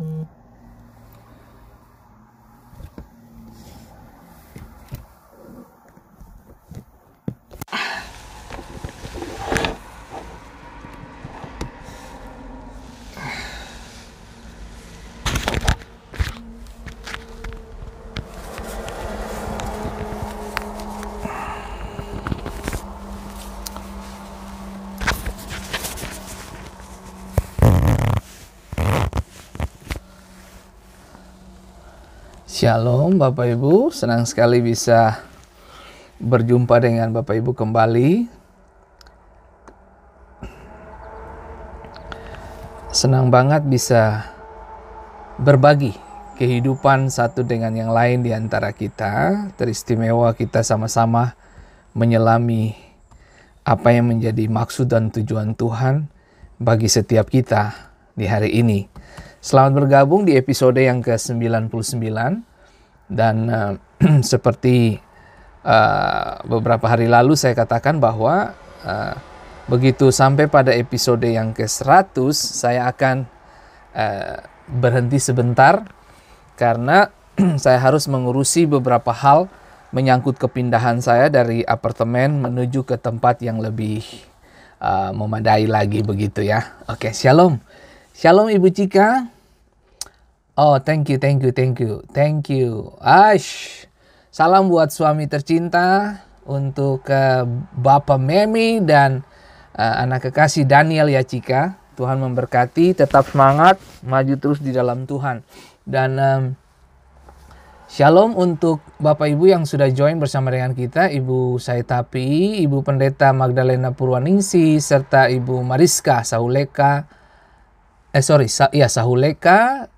Mm-hmm. Shalom Bapak Ibu, senang sekali bisa berjumpa dengan Bapak Ibu kembali. Senang banget bisa berbagi kehidupan satu dengan yang lain di antara kita. Teristimewa kita sama-sama menyelami apa yang menjadi maksud dan tujuan Tuhan bagi setiap kita di hari ini. Selamat bergabung di episode yang ke-99 dan uh, seperti uh, beberapa hari lalu saya katakan bahwa uh, begitu sampai pada episode yang ke-100 saya akan uh, berhenti sebentar karena saya harus mengurusi beberapa hal menyangkut kepindahan saya dari apartemen menuju ke tempat yang lebih uh, memadai lagi begitu ya. Oke, shalom. Shalom Ibu Cika. Oh, thank you, thank you, thank you, thank you. Ash, salam buat suami tercinta untuk uh, eh, Bapak Memi dan uh, anak kekasih Daniel ya Cika. Tuhan memberkati, tetap semangat, maju terus di dalam Tuhan. Dan um, shalom untuk Bapak Ibu yang sudah join bersama dengan kita, Ibu Saitapi, Ibu Pendeta Magdalena Purwaningsi, serta Ibu Mariska Sauleka, eh sorry sa, ya Sahuleka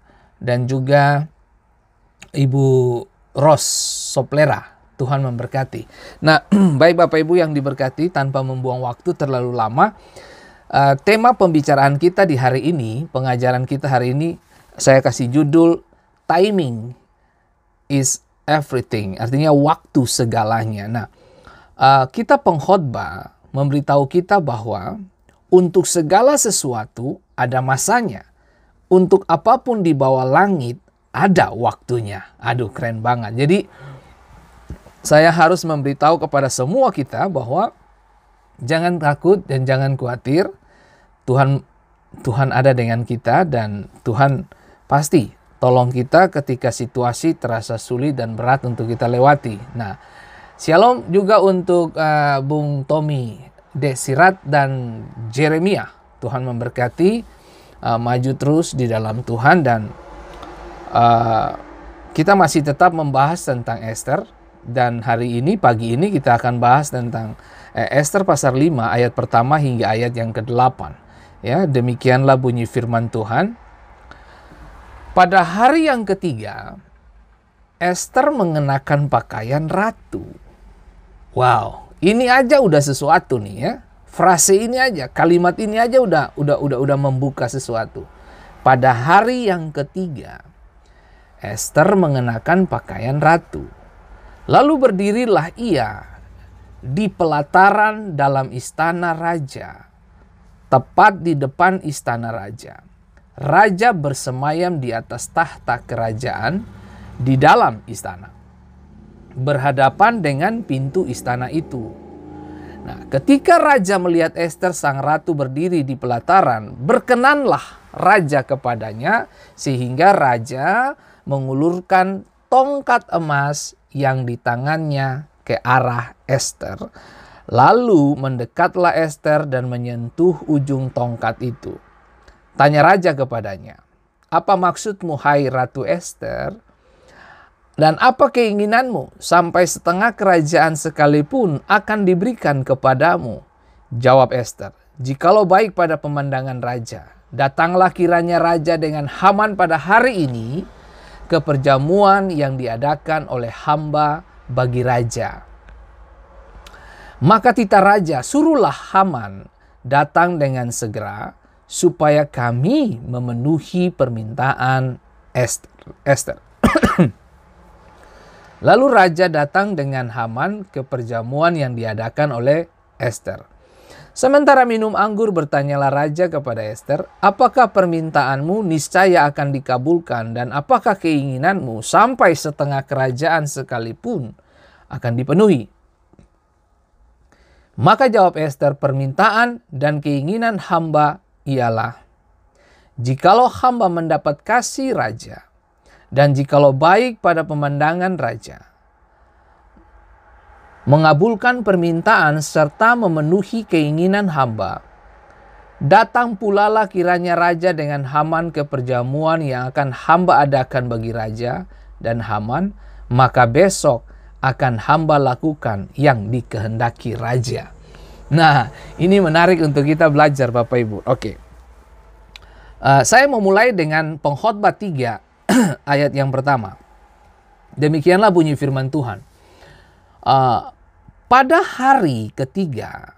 dan juga Ibu Ros Soplera. Tuhan memberkati. Nah, baik Bapak Ibu yang diberkati tanpa membuang waktu terlalu lama. Uh, tema pembicaraan kita di hari ini, pengajaran kita hari ini saya kasih judul timing is everything. Artinya waktu segalanya. Nah, uh, kita pengkhotbah memberitahu kita bahwa untuk segala sesuatu ada masanya. Untuk apapun di bawah langit ada waktunya. Aduh keren banget. Jadi saya harus memberitahu kepada semua kita bahwa jangan takut dan jangan khawatir. Tuhan Tuhan ada dengan kita dan Tuhan pasti tolong kita ketika situasi terasa sulit dan berat untuk kita lewati. Nah, shalom juga untuk uh, Bung Tommy Desirat dan Jeremia. Tuhan memberkati, uh, maju terus di dalam Tuhan dan uh, kita masih tetap membahas tentang Esther dan hari ini pagi ini kita akan bahas tentang eh, Esther pasal 5 ayat pertama hingga ayat yang ke-8. Ya, demikianlah bunyi firman Tuhan. Pada hari yang ketiga, Esther mengenakan pakaian ratu. Wow, ini aja udah sesuatu nih ya. Frase ini aja, kalimat ini aja udah udah udah udah membuka sesuatu. Pada hari yang ketiga, Esther mengenakan pakaian ratu. Lalu berdirilah ia di pelataran dalam istana raja, tepat di depan istana raja. Raja bersemayam di atas tahta kerajaan di dalam istana berhadapan dengan pintu istana itu. Nah, ketika raja melihat Esther sang ratu berdiri di pelataran, berkenanlah raja kepadanya sehingga raja mengulurkan tongkat emas yang di tangannya ke arah Esther. Lalu mendekatlah Esther dan menyentuh ujung tongkat itu. Tanya raja kepadanya, "Apa maksudmu hai ratu Esther?" Dan apa keinginanmu sampai setengah kerajaan sekalipun akan diberikan kepadamu? Jawab Esther, jikalau baik pada pemandangan raja, datanglah kiranya raja dengan Haman pada hari ini ke perjamuan yang diadakan oleh hamba bagi raja. Maka tita raja suruhlah Haman datang dengan segera supaya kami memenuhi permintaan Esther. Esther. Lalu raja datang dengan Haman ke perjamuan yang diadakan oleh Esther. Sementara minum anggur bertanyalah raja kepada Esther, apakah permintaanmu niscaya akan dikabulkan dan apakah keinginanmu sampai setengah kerajaan sekalipun akan dipenuhi. Maka jawab Esther, permintaan dan keinginan hamba ialah, jikalau hamba mendapat kasih raja, dan jikalau baik pada pemandangan raja. Mengabulkan permintaan serta memenuhi keinginan hamba. Datang pula pulalah kiranya raja dengan Haman ke perjamuan yang akan hamba adakan bagi raja dan Haman, maka besok akan hamba lakukan yang dikehendaki raja. Nah, ini menarik untuk kita belajar Bapak Ibu. Oke. Okay. Uh, saya memulai dengan pengkhotbah tiga. ayat yang pertama. Demikianlah bunyi firman Tuhan. Uh, pada hari ketiga,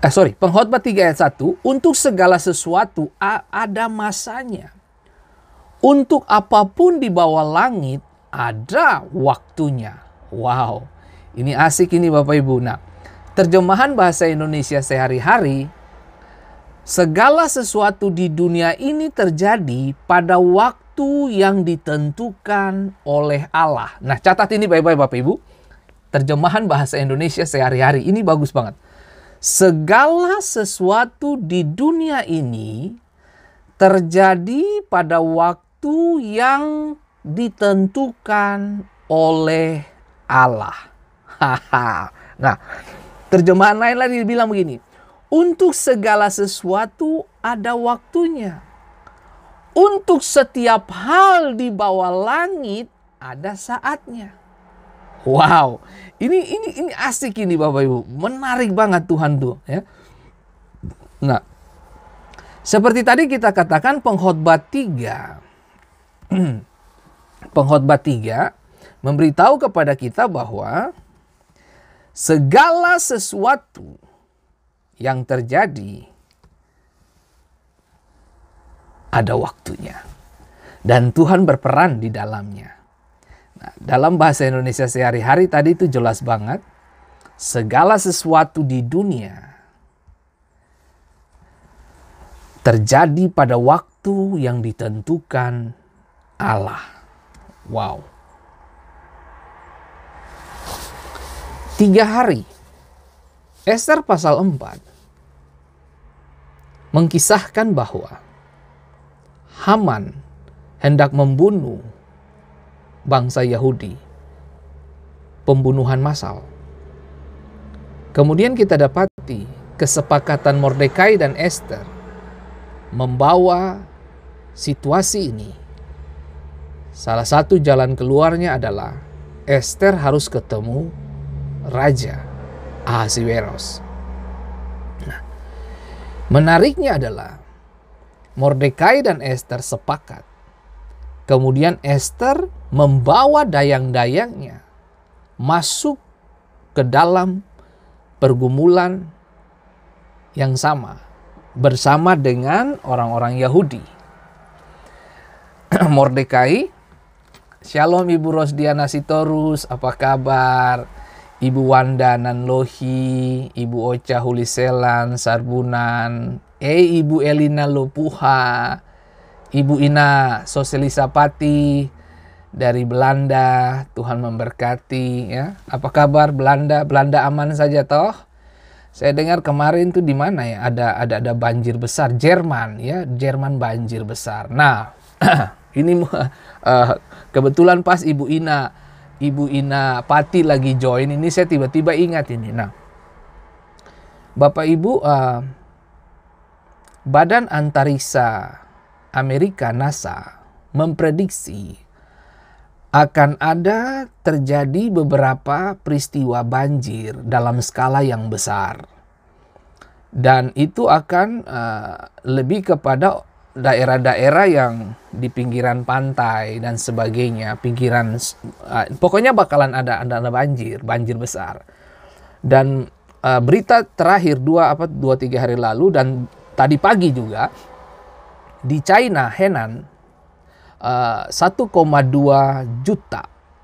eh sorry, pengkhotbah 3 ayat 1, untuk segala sesuatu ada masanya. Untuk apapun di bawah langit ada waktunya. Wow, ini asik ini Bapak Ibu. Nah, terjemahan bahasa Indonesia sehari-hari Segala sesuatu di dunia ini terjadi pada waktu yang ditentukan oleh Allah. Nah, catat ini baik-baik Bapak Ibu. Terjemahan bahasa Indonesia sehari-hari ini bagus banget. Segala sesuatu di dunia ini terjadi pada waktu yang ditentukan oleh Allah. nah, terjemahan lain lagi dibilang begini untuk segala sesuatu ada waktunya. Untuk setiap hal di bawah langit ada saatnya. Wow, ini ini ini asik ini Bapak Ibu, menarik banget Tuhan tuh ya. Nah, seperti tadi kita katakan pengkhotbah 3 pengkhotbah 3 memberitahu kepada kita bahwa segala sesuatu yang terjadi ada waktunya. Dan Tuhan berperan di dalamnya. Nah, dalam bahasa Indonesia sehari-hari tadi itu jelas banget. Segala sesuatu di dunia terjadi pada waktu yang ditentukan Allah. Wow. Tiga hari. Esther pasal 4 mengkisahkan bahwa Haman hendak membunuh bangsa Yahudi pembunuhan massal. Kemudian kita dapati kesepakatan Mordekai dan Esther membawa situasi ini. Salah satu jalan keluarnya adalah Esther harus ketemu Raja Ahasiweros. Menariknya adalah Mordekai dan Esther sepakat. Kemudian Esther membawa dayang-dayangnya masuk ke dalam pergumulan yang sama bersama dengan orang-orang Yahudi. Mordekai, Shalom Ibu Rosdiana Sitorus, apa kabar? Ibu Wanda Nanlohi, Ibu Ocha Huliselan, Sarbunan, eh Ibu Elina Lopuha, Ibu Ina Sosialisapati dari Belanda, Tuhan memberkati ya. Apa kabar Belanda? Belanda aman saja toh? Saya dengar kemarin tuh di mana ya ada ada ada banjir besar Jerman ya, Jerman banjir besar. Nah, ini uh, kebetulan pas Ibu Ina Ibu Ina Pati lagi join ini saya tiba-tiba ingat ini. Nah, Bapak Ibu uh, Badan Antariksa Amerika NASA memprediksi akan ada terjadi beberapa peristiwa banjir dalam skala yang besar. Dan itu akan uh, lebih kepada daerah-daerah yang di pinggiran pantai dan sebagainya, pinggiran uh, pokoknya bakalan ada ada, banjir, banjir besar. Dan uh, berita terakhir dua apa dua tiga hari lalu dan tadi pagi juga di China Henan e, uh, 1,2 juta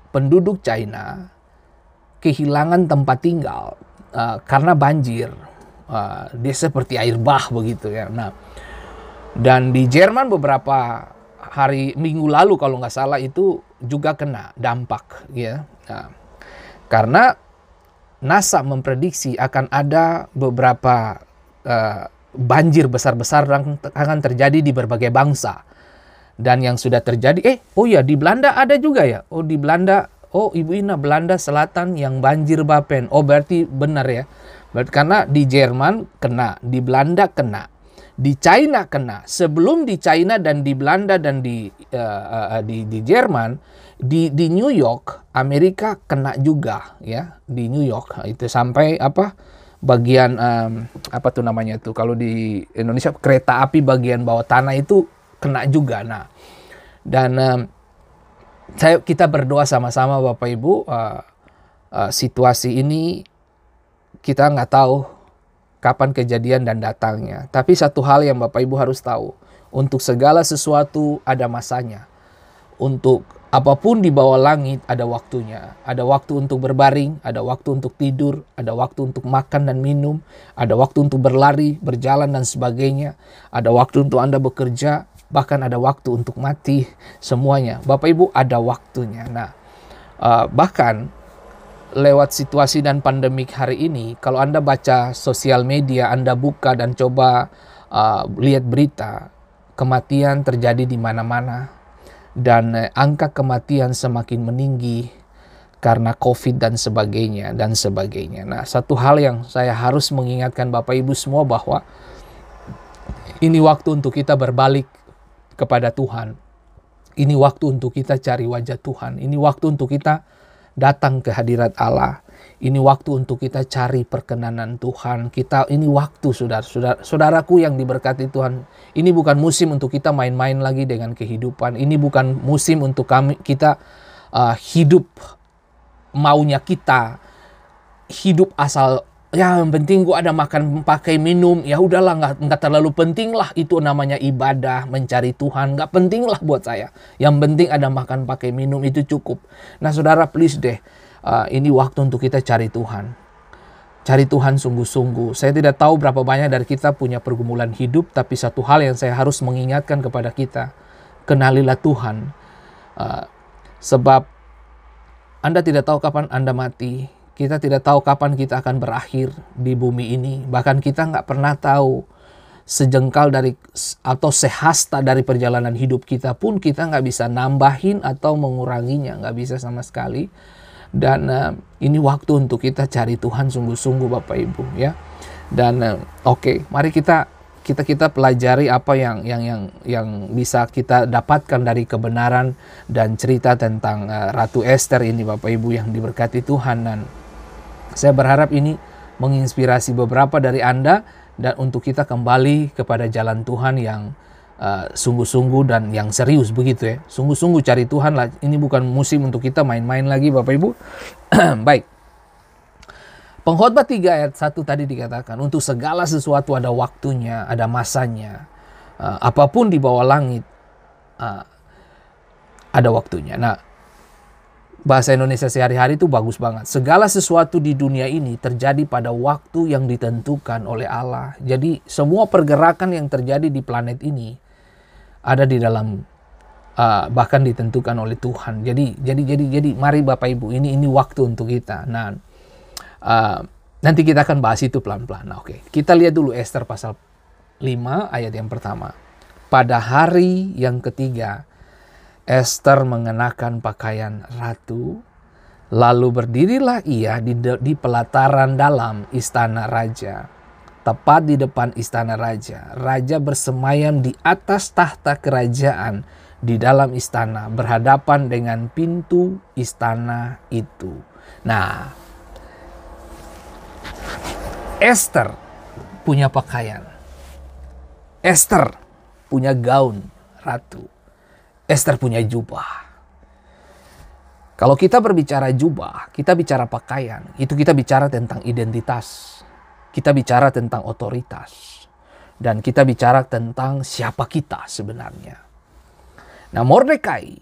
penduduk China kehilangan tempat tinggal uh, karena banjir. Uh, dia seperti air bah begitu ya. Nah, dan di Jerman beberapa hari minggu lalu kalau nggak salah itu juga kena dampak ya. Nah, karena NASA memprediksi akan ada beberapa uh, banjir besar-besar yang akan terjadi di berbagai bangsa. Dan yang sudah terjadi, eh, oh ya di Belanda ada juga ya. Oh di Belanda, oh Ibu Ina Belanda Selatan yang banjir Bapen. Oh berarti benar ya. Berarti karena di Jerman kena, di Belanda kena, di China kena sebelum di China dan di Belanda dan di uh, uh, di, di Jerman di di New York Amerika kena juga ya di New York itu sampai apa bagian um, apa tuh namanya tuh kalau di Indonesia kereta api bagian bawah tanah itu kena juga nah dan um, saya kita berdoa sama-sama Bapak Ibu uh, uh, situasi ini kita nggak tahu kapan kejadian dan datangnya. Tapi satu hal yang Bapak Ibu harus tahu, untuk segala sesuatu ada masanya. Untuk apapun di bawah langit ada waktunya. Ada waktu untuk berbaring, ada waktu untuk tidur, ada waktu untuk makan dan minum, ada waktu untuk berlari, berjalan dan sebagainya. Ada waktu untuk Anda bekerja, bahkan ada waktu untuk mati semuanya. Bapak Ibu ada waktunya. Nah, eh, bahkan lewat situasi dan pandemik hari ini, kalau Anda baca sosial media, Anda buka dan coba uh, lihat berita, kematian terjadi di mana-mana dan uh, angka kematian semakin meninggi karena COVID dan sebagainya dan sebagainya. Nah, satu hal yang saya harus mengingatkan Bapak Ibu semua bahwa ini waktu untuk kita berbalik kepada Tuhan. Ini waktu untuk kita cari wajah Tuhan. Ini waktu untuk kita datang ke hadirat Allah. Ini waktu untuk kita cari perkenanan Tuhan. Kita ini waktu saudara-saudara saudaraku yang diberkati Tuhan. Ini bukan musim untuk kita main-main lagi dengan kehidupan. Ini bukan musim untuk kami kita uh, hidup maunya kita hidup asal ya yang penting gue ada makan pakai minum ya udahlah nggak nggak terlalu penting lah itu namanya ibadah mencari Tuhan nggak penting lah buat saya yang penting ada makan pakai minum itu cukup nah saudara please deh uh, ini waktu untuk kita cari Tuhan cari Tuhan sungguh-sungguh saya tidak tahu berapa banyak dari kita punya pergumulan hidup tapi satu hal yang saya harus mengingatkan kepada kita kenalilah Tuhan uh, sebab anda tidak tahu kapan Anda mati kita tidak tahu kapan kita akan berakhir di bumi ini. Bahkan kita nggak pernah tahu sejengkal dari atau sehasta dari perjalanan hidup kita pun kita nggak bisa nambahin atau menguranginya, nggak bisa sama sekali. Dan uh, ini waktu untuk kita cari Tuhan sungguh-sungguh Bapak Ibu ya. Dan uh, oke, okay, mari kita kita kita pelajari apa yang yang yang yang bisa kita dapatkan dari kebenaran dan cerita tentang uh, Ratu Esther ini Bapak Ibu yang diberkati Tuhan dan saya berharap ini menginspirasi beberapa dari Anda dan untuk kita kembali kepada jalan Tuhan yang eh, sungguh-sungguh dan yang serius begitu ya. Sungguh-sungguh cari Tuhan lah. Ini bukan musim untuk kita main-main lagi Bapak Ibu. Baik. Pengkhotbah 3 ayat 1 tadi dikatakan untuk segala sesuatu ada waktunya, ada masanya. Uh, apapun di bawah langit uh, ada waktunya. Nah, bahasa Indonesia sehari-hari itu bagus banget. Segala sesuatu di dunia ini terjadi pada waktu yang ditentukan oleh Allah. Jadi semua pergerakan yang terjadi di planet ini ada di dalam uh, bahkan ditentukan oleh Tuhan. Jadi jadi jadi jadi mari Bapak Ibu ini ini waktu untuk kita. Nah uh, nanti kita akan bahas itu pelan-pelan. Nah, oke. Okay. Kita lihat dulu Esther pasal 5 ayat yang pertama. Pada hari yang ketiga Esther mengenakan pakaian ratu, lalu berdirilah ia di, di pelataran dalam istana raja. Tepat di depan istana raja, raja bersemayam di atas tahta kerajaan di dalam istana, berhadapan dengan pintu istana itu. Nah, Esther punya pakaian. Esther punya gaun ratu. Esther punya jubah. Kalau kita berbicara jubah, kita bicara pakaian, itu kita bicara tentang identitas. Kita bicara tentang otoritas. Dan kita bicara tentang siapa kita sebenarnya. Nah Mordekai,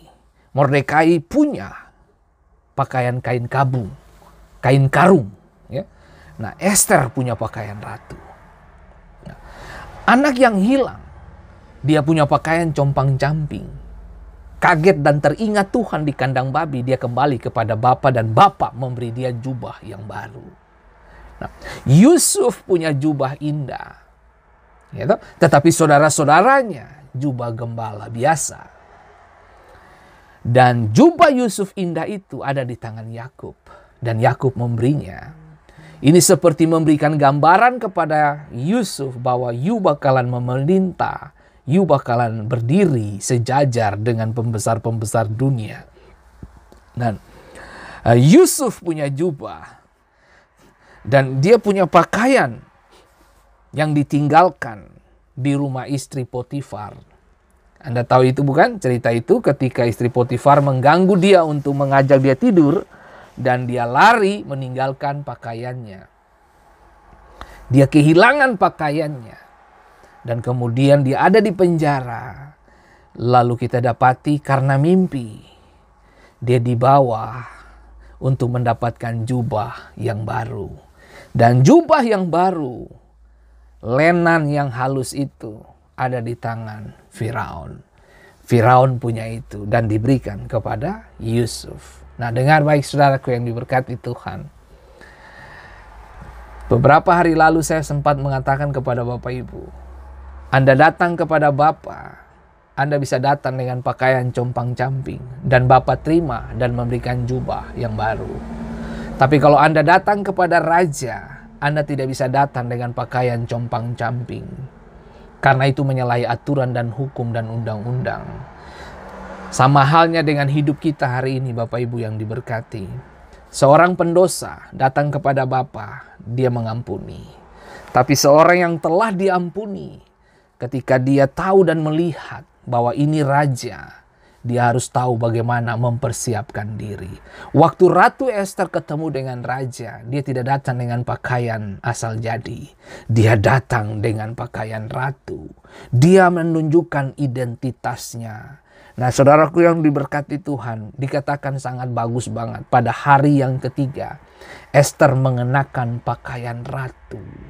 Mordekai punya pakaian kain kabung, kain karung. Ya. Nah Esther punya pakaian ratu. Nah, anak yang hilang, dia punya pakaian compang-camping kaget dan teringat Tuhan di kandang babi, dia kembali kepada Bapa dan Bapa memberi dia jubah yang baru. Nah, Yusuf punya jubah indah. Ya, tetapi saudara-saudaranya jubah gembala biasa. Dan jubah Yusuf indah itu ada di tangan Yakub dan Yakub memberinya. Ini seperti memberikan gambaran kepada Yusuf bahwa you bakalan memerintah you bakalan berdiri sejajar dengan pembesar-pembesar dunia. Dan uh, Yusuf punya jubah dan dia punya pakaian yang ditinggalkan di rumah istri Potifar. Anda tahu itu bukan cerita itu ketika istri Potifar mengganggu dia untuk mengajak dia tidur dan dia lari meninggalkan pakaiannya. Dia kehilangan pakaiannya dan kemudian dia ada di penjara. Lalu kita dapati karena mimpi dia dibawa untuk mendapatkan jubah yang baru. Dan jubah yang baru, lenan yang halus itu ada di tangan Firaun. Firaun punya itu dan diberikan kepada Yusuf. Nah, dengar baik saudaraku yang diberkati Tuhan. Beberapa hari lalu saya sempat mengatakan kepada Bapak Ibu, anda datang kepada Bapa, Anda bisa datang dengan pakaian compang-camping dan Bapa terima dan memberikan jubah yang baru. Tapi kalau Anda datang kepada raja, Anda tidak bisa datang dengan pakaian compang-camping. Karena itu menyalahi aturan dan hukum dan undang-undang. Sama halnya dengan hidup kita hari ini Bapak Ibu yang diberkati. Seorang pendosa datang kepada Bapa, dia mengampuni. Tapi seorang yang telah diampuni Ketika dia tahu dan melihat bahwa ini raja, dia harus tahu bagaimana mempersiapkan diri. Waktu Ratu Esther ketemu dengan raja, dia tidak datang dengan pakaian asal jadi. Dia datang dengan pakaian ratu. Dia menunjukkan identitasnya. Nah, saudaraku yang diberkati Tuhan, dikatakan sangat bagus banget pada hari yang ketiga. Esther mengenakan pakaian ratu.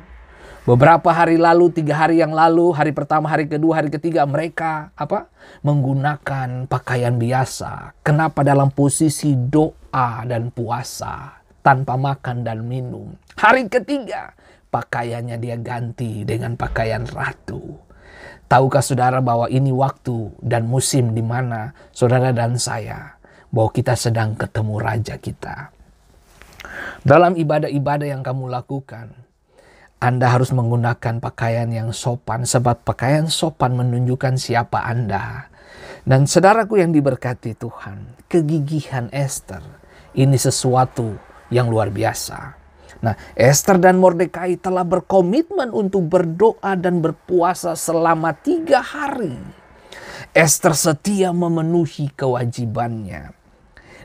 Beberapa hari lalu, tiga hari yang lalu, hari pertama, hari kedua, hari ketiga, mereka apa? Menggunakan pakaian biasa. Kenapa dalam posisi doa dan puasa tanpa makan dan minum? Hari ketiga, pakaiannya dia ganti dengan pakaian ratu. Tahukah saudara bahwa ini waktu dan musim di mana saudara dan saya bahwa kita sedang ketemu raja kita. Dalam ibadah-ibadah yang kamu lakukan, anda harus menggunakan pakaian yang sopan, sebab pakaian sopan menunjukkan siapa Anda. Dan saudaraku yang diberkati Tuhan, kegigihan Esther ini sesuatu yang luar biasa. Nah, Esther dan Mordekai telah berkomitmen untuk berdoa dan berpuasa selama tiga hari. Esther setia memenuhi kewajibannya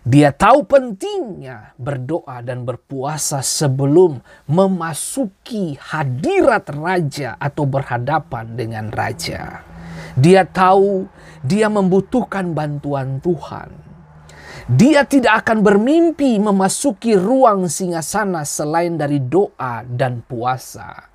dia tahu pentingnya berdoa dan berpuasa sebelum memasuki hadirat raja atau berhadapan dengan raja. Dia tahu dia membutuhkan bantuan Tuhan. Dia tidak akan bermimpi memasuki ruang singgasana selain dari doa dan puasa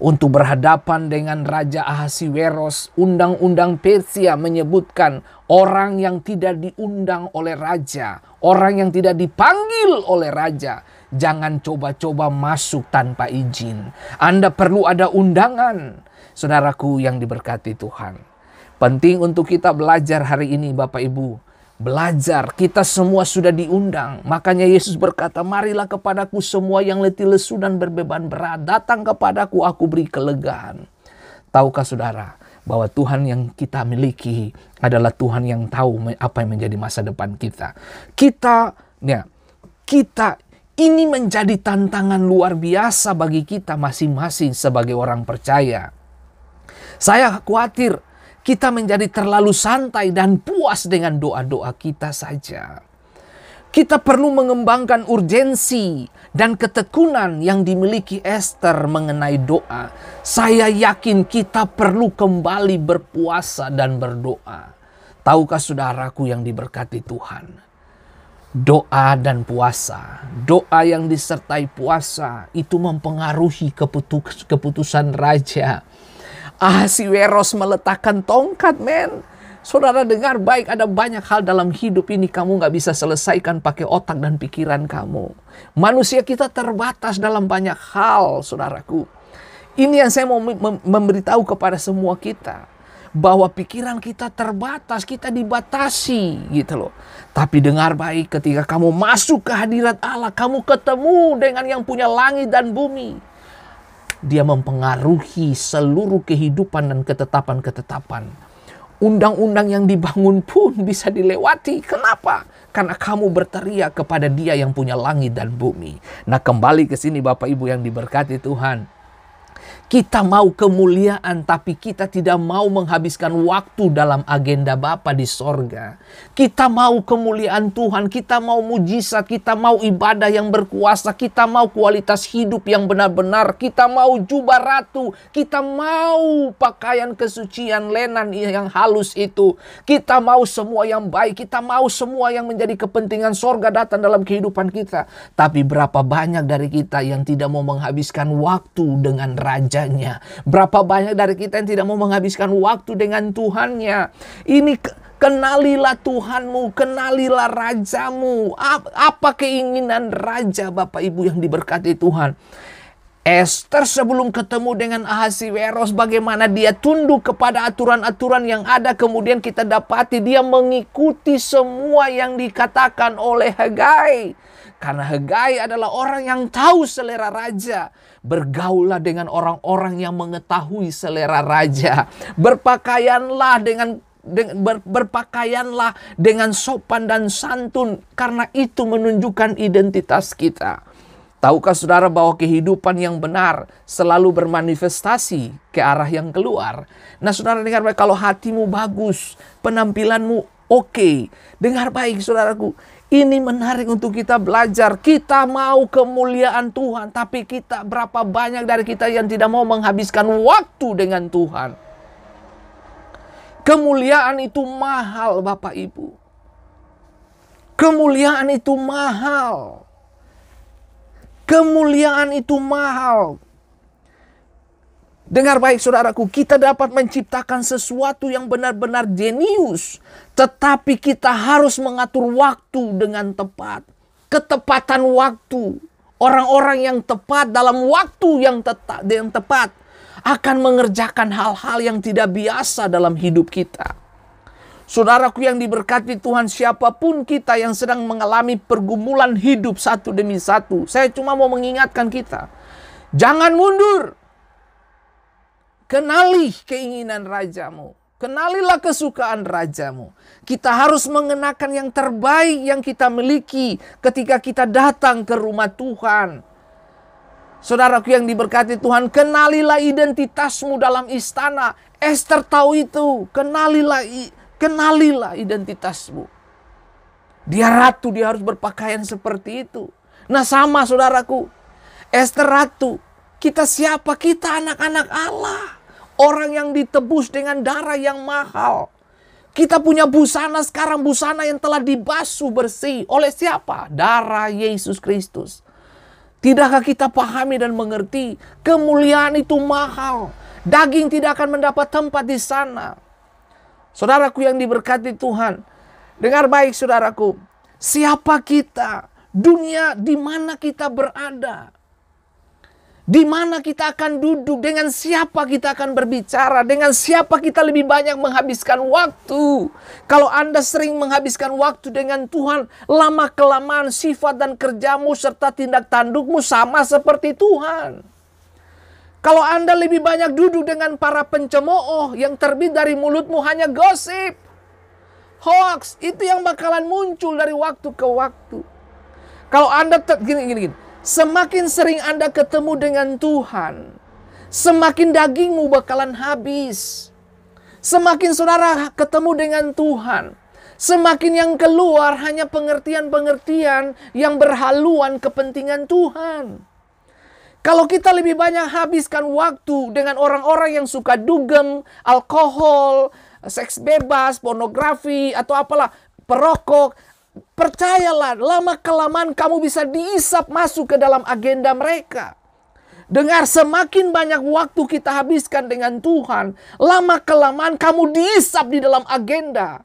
untuk berhadapan dengan Raja Ahasiweros. Undang-undang Persia menyebutkan orang yang tidak diundang oleh raja, orang yang tidak dipanggil oleh raja, jangan coba-coba masuk tanpa izin. Anda perlu ada undangan, saudaraku yang diberkati Tuhan. Penting untuk kita belajar hari ini, Bapak Ibu belajar. Kita semua sudah diundang. Makanya Yesus berkata, marilah kepadaku semua yang letih lesu dan berbeban berat. Datang kepadaku, aku beri kelegaan. Tahukah saudara bahwa Tuhan yang kita miliki adalah Tuhan yang tahu apa yang menjadi masa depan kita. Kita, ya, kita ini menjadi tantangan luar biasa bagi kita masing-masing sebagai orang percaya. Saya khawatir kita menjadi terlalu santai dan puas dengan doa-doa kita saja. Kita perlu mengembangkan urgensi dan ketekunan yang dimiliki Esther mengenai doa. Saya yakin kita perlu kembali berpuasa dan berdoa. Tahukah saudaraku yang diberkati Tuhan? doa dan puasa. Doa yang disertai puasa itu mempengaruhi keputusan raja Ah, si Weros meletakkan tongkat, men. Saudara dengar baik, ada banyak hal dalam hidup ini kamu nggak bisa selesaikan pakai otak dan pikiran kamu. Manusia kita terbatas dalam banyak hal, saudaraku. Ini yang saya mau memberitahu kepada semua kita. Bahwa pikiran kita terbatas, kita dibatasi gitu loh. Tapi dengar baik ketika kamu masuk ke hadirat Allah, kamu ketemu dengan yang punya langit dan bumi dia mempengaruhi seluruh kehidupan dan ketetapan-ketetapan. Undang-undang yang dibangun pun bisa dilewati. Kenapa? Karena kamu berteriak kepada Dia yang punya langit dan bumi. Nah, kembali ke sini, Bapak Ibu yang diberkati Tuhan kita mau kemuliaan tapi kita tidak mau menghabiskan waktu dalam agenda Bapa di sorga. Kita mau kemuliaan Tuhan, kita mau mujizat, kita mau ibadah yang berkuasa, kita mau kualitas hidup yang benar-benar, kita mau jubah ratu, kita mau pakaian kesucian lenan yang halus itu. Kita mau semua yang baik, kita mau semua yang menjadi kepentingan sorga datang dalam kehidupan kita. Tapi berapa banyak dari kita yang tidak mau menghabiskan waktu dengan raja gerejanya. Berapa banyak dari kita yang tidak mau menghabiskan waktu dengan Tuhannya. Ini Kenalilah Tuhanmu, kenalilah Rajamu. Apa keinginan Raja Bapak Ibu yang diberkati Tuhan? Esther sebelum ketemu dengan Ahasiweros bagaimana dia tunduk kepada aturan-aturan yang ada kemudian kita dapati dia mengikuti semua yang dikatakan oleh Hegai. Karena Hegai adalah orang yang tahu selera raja. Bergaulah dengan orang-orang yang mengetahui selera raja. Berpakaianlah dengan ber, berpakaianlah dengan sopan dan santun karena itu menunjukkan identitas kita. Tahukah saudara bahwa kehidupan yang benar selalu bermanifestasi ke arah yang keluar? Nah saudara dengar baik kalau hatimu bagus, penampilanmu oke. Okay. Dengar baik saudaraku, ini menarik untuk kita belajar. Kita mau kemuliaan Tuhan, tapi kita berapa banyak dari kita yang tidak mau menghabiskan waktu dengan Tuhan. Kemuliaan itu mahal, Bapak Ibu. Kemuliaan itu mahal. Kemuliaan itu mahal. Dengar baik saudaraku, kita dapat menciptakan sesuatu yang benar-benar jenius. Tetapi kita harus mengatur waktu dengan tepat. Ketepatan waktu. Orang-orang yang tepat dalam waktu yang, yang tepat akan mengerjakan hal-hal yang tidak biasa dalam hidup kita. Saudaraku yang diberkati Tuhan, siapapun kita yang sedang mengalami pergumulan hidup satu demi satu, saya cuma mau mengingatkan kita, jangan mundur, Kenali keinginan rajamu. Kenalilah kesukaan rajamu. Kita harus mengenakan yang terbaik yang kita miliki ketika kita datang ke rumah Tuhan. Saudaraku yang diberkati Tuhan, kenalilah identitasmu dalam istana. Esther tahu itu. Kenalilah kenalilah identitasmu. Dia ratu, dia harus berpakaian seperti itu. Nah, sama saudaraku. Esther ratu, kita siapa? Kita anak-anak Allah. Orang yang ditebus dengan darah yang mahal. Kita punya busana sekarang, busana yang telah dibasuh bersih. Oleh siapa? Darah Yesus Kristus. Tidakkah kita pahami dan mengerti kemuliaan itu mahal? Daging tidak akan mendapat tempat di sana. Saudaraku yang diberkati Tuhan, dengar baik saudaraku. Siapa kita? Dunia di mana kita berada? Di mana kita akan duduk, dengan siapa kita akan berbicara, dengan siapa kita lebih banyak menghabiskan waktu. Kalau Anda sering menghabiskan waktu dengan Tuhan, lama-kelamaan sifat dan kerjamu serta tindak tandukmu sama seperti Tuhan. Kalau Anda lebih banyak duduk dengan para pencemooh yang terbit dari mulutmu hanya gosip, hoax, itu yang bakalan muncul dari waktu ke waktu. Kalau Anda gini gini, gini Semakin sering Anda ketemu dengan Tuhan, semakin dagingmu bakalan habis. Semakin saudara ketemu dengan Tuhan, semakin yang keluar hanya pengertian-pengertian yang berhaluan kepentingan Tuhan. Kalau kita lebih banyak habiskan waktu dengan orang-orang yang suka dugem, alkohol, seks bebas, pornografi, atau apalah, perokok, Percayalah, lama kelamaan kamu bisa diisap masuk ke dalam agenda mereka. Dengar, semakin banyak waktu kita habiskan dengan Tuhan, lama kelamaan kamu diisap di dalam agenda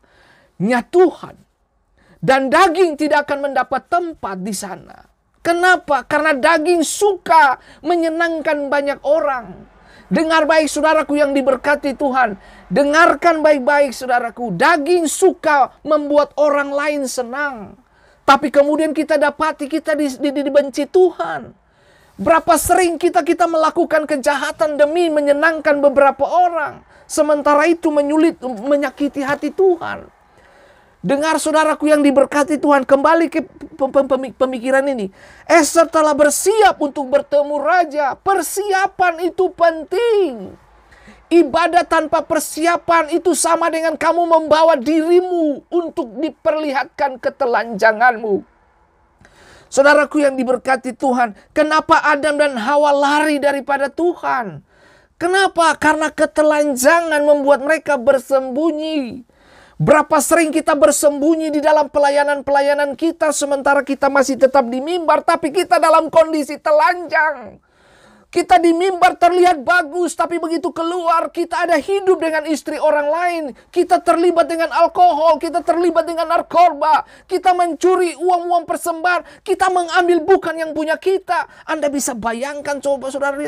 nya Tuhan. Dan daging tidak akan mendapat tempat di sana. Kenapa? Karena daging suka menyenangkan banyak orang. Dengar baik saudaraku yang diberkati Tuhan. Dengarkan baik-baik saudaraku. Daging suka membuat orang lain senang. Tapi kemudian kita dapati kita dibenci Tuhan. Berapa sering kita kita melakukan kejahatan demi menyenangkan beberapa orang. Sementara itu menyulit menyakiti hati Tuhan. Dengar saudaraku yang diberkati Tuhan kembali ke pemikiran ini. Esther telah bersiap untuk bertemu raja. Persiapan itu penting. Ibadah tanpa persiapan itu sama dengan kamu membawa dirimu untuk diperlihatkan ketelanjanganmu. Saudaraku yang diberkati Tuhan, kenapa Adam dan Hawa lari daripada Tuhan? Kenapa? Karena ketelanjangan membuat mereka bersembunyi Berapa sering kita bersembunyi di dalam pelayanan-pelayanan kita sementara kita masih tetap di mimbar tapi kita dalam kondisi telanjang. Kita di mimbar terlihat bagus, tapi begitu keluar kita ada hidup dengan istri orang lain. Kita terlibat dengan alkohol, kita terlibat dengan narkoba, kita mencuri uang-uang persembahan, kita mengambil bukan yang punya kita. Anda bisa bayangkan coba saudara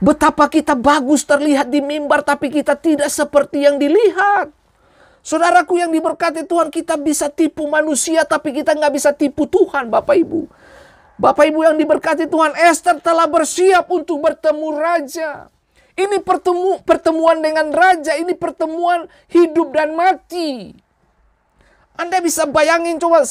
Betapa kita bagus terlihat di mimbar tapi kita tidak seperti yang dilihat. Saudaraku yang diberkati Tuhan, kita bisa tipu manusia tapi kita nggak bisa tipu Tuhan, Bapak Ibu. Bapak Ibu yang diberkati Tuhan, Esther telah bersiap untuk bertemu Raja. Ini pertemu, pertemuan dengan Raja, ini pertemuan hidup dan mati. Anda bisa bayangin coba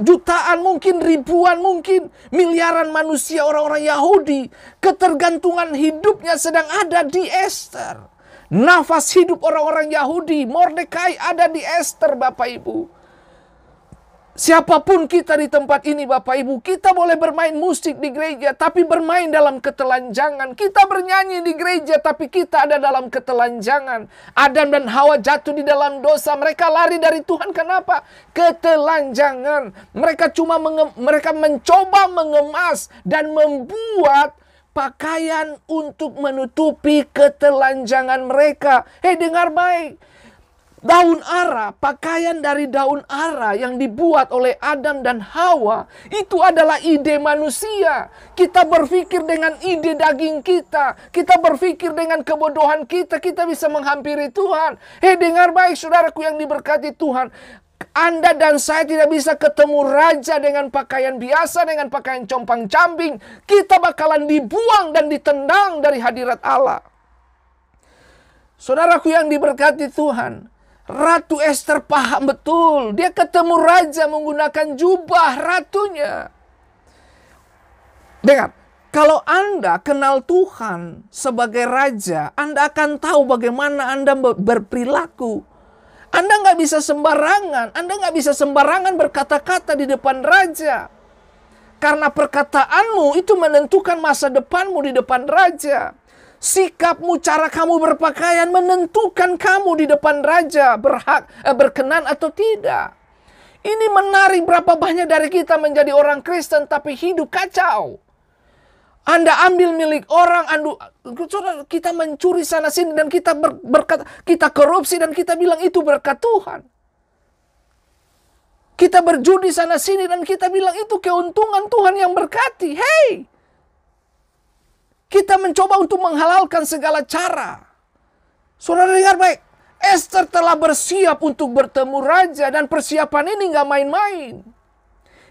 jutaan mungkin ribuan mungkin miliaran manusia orang-orang Yahudi ketergantungan hidupnya sedang ada di Esther. Nafas hidup orang-orang Yahudi. Mordekai ada di Esther Bapak Ibu. Siapapun kita di tempat ini Bapak Ibu, kita boleh bermain musik di gereja tapi bermain dalam ketelanjangan. Kita bernyanyi di gereja tapi kita ada dalam ketelanjangan. Adam dan Hawa jatuh di dalam dosa, mereka lari dari Tuhan kenapa? Ketelanjangan. Mereka cuma mereka mencoba mengemas dan membuat pakaian untuk menutupi ketelanjangan mereka. Hei dengar baik. Daun ara, pakaian dari daun ara yang dibuat oleh Adam dan Hawa, itu adalah ide manusia. Kita berpikir dengan ide daging kita, kita berpikir dengan kebodohan kita, kita bisa menghampiri Tuhan. Hei dengar baik saudaraku yang diberkati Tuhan, anda dan saya tidak bisa ketemu raja dengan pakaian biasa, dengan pakaian compang-camping. Kita bakalan dibuang dan ditendang dari hadirat Allah. Saudaraku yang diberkati Tuhan, Ratu Esther paham betul. Dia ketemu raja menggunakan jubah ratunya. Dengar, kalau Anda kenal Tuhan sebagai raja, Anda akan tahu bagaimana Anda berperilaku. Anda nggak bisa sembarangan. Anda nggak bisa sembarangan berkata-kata di depan raja. Karena perkataanmu itu menentukan masa depanmu di depan raja. Sikapmu, cara kamu berpakaian menentukan kamu di depan raja berhak eh, berkenan atau tidak. Ini menarik berapa banyak dari kita menjadi orang Kristen tapi hidup kacau. Anda ambil milik orang, andu, kita mencuri sana sini dan kita ber, berkat, kita korupsi dan kita bilang itu berkat Tuhan. Kita berjudi sana sini dan kita bilang itu keuntungan Tuhan yang berkati. Hey, kita mencoba untuk menghalalkan segala cara. Saudara dengar baik, Esther telah bersiap untuk bertemu raja dan persiapan ini nggak main-main.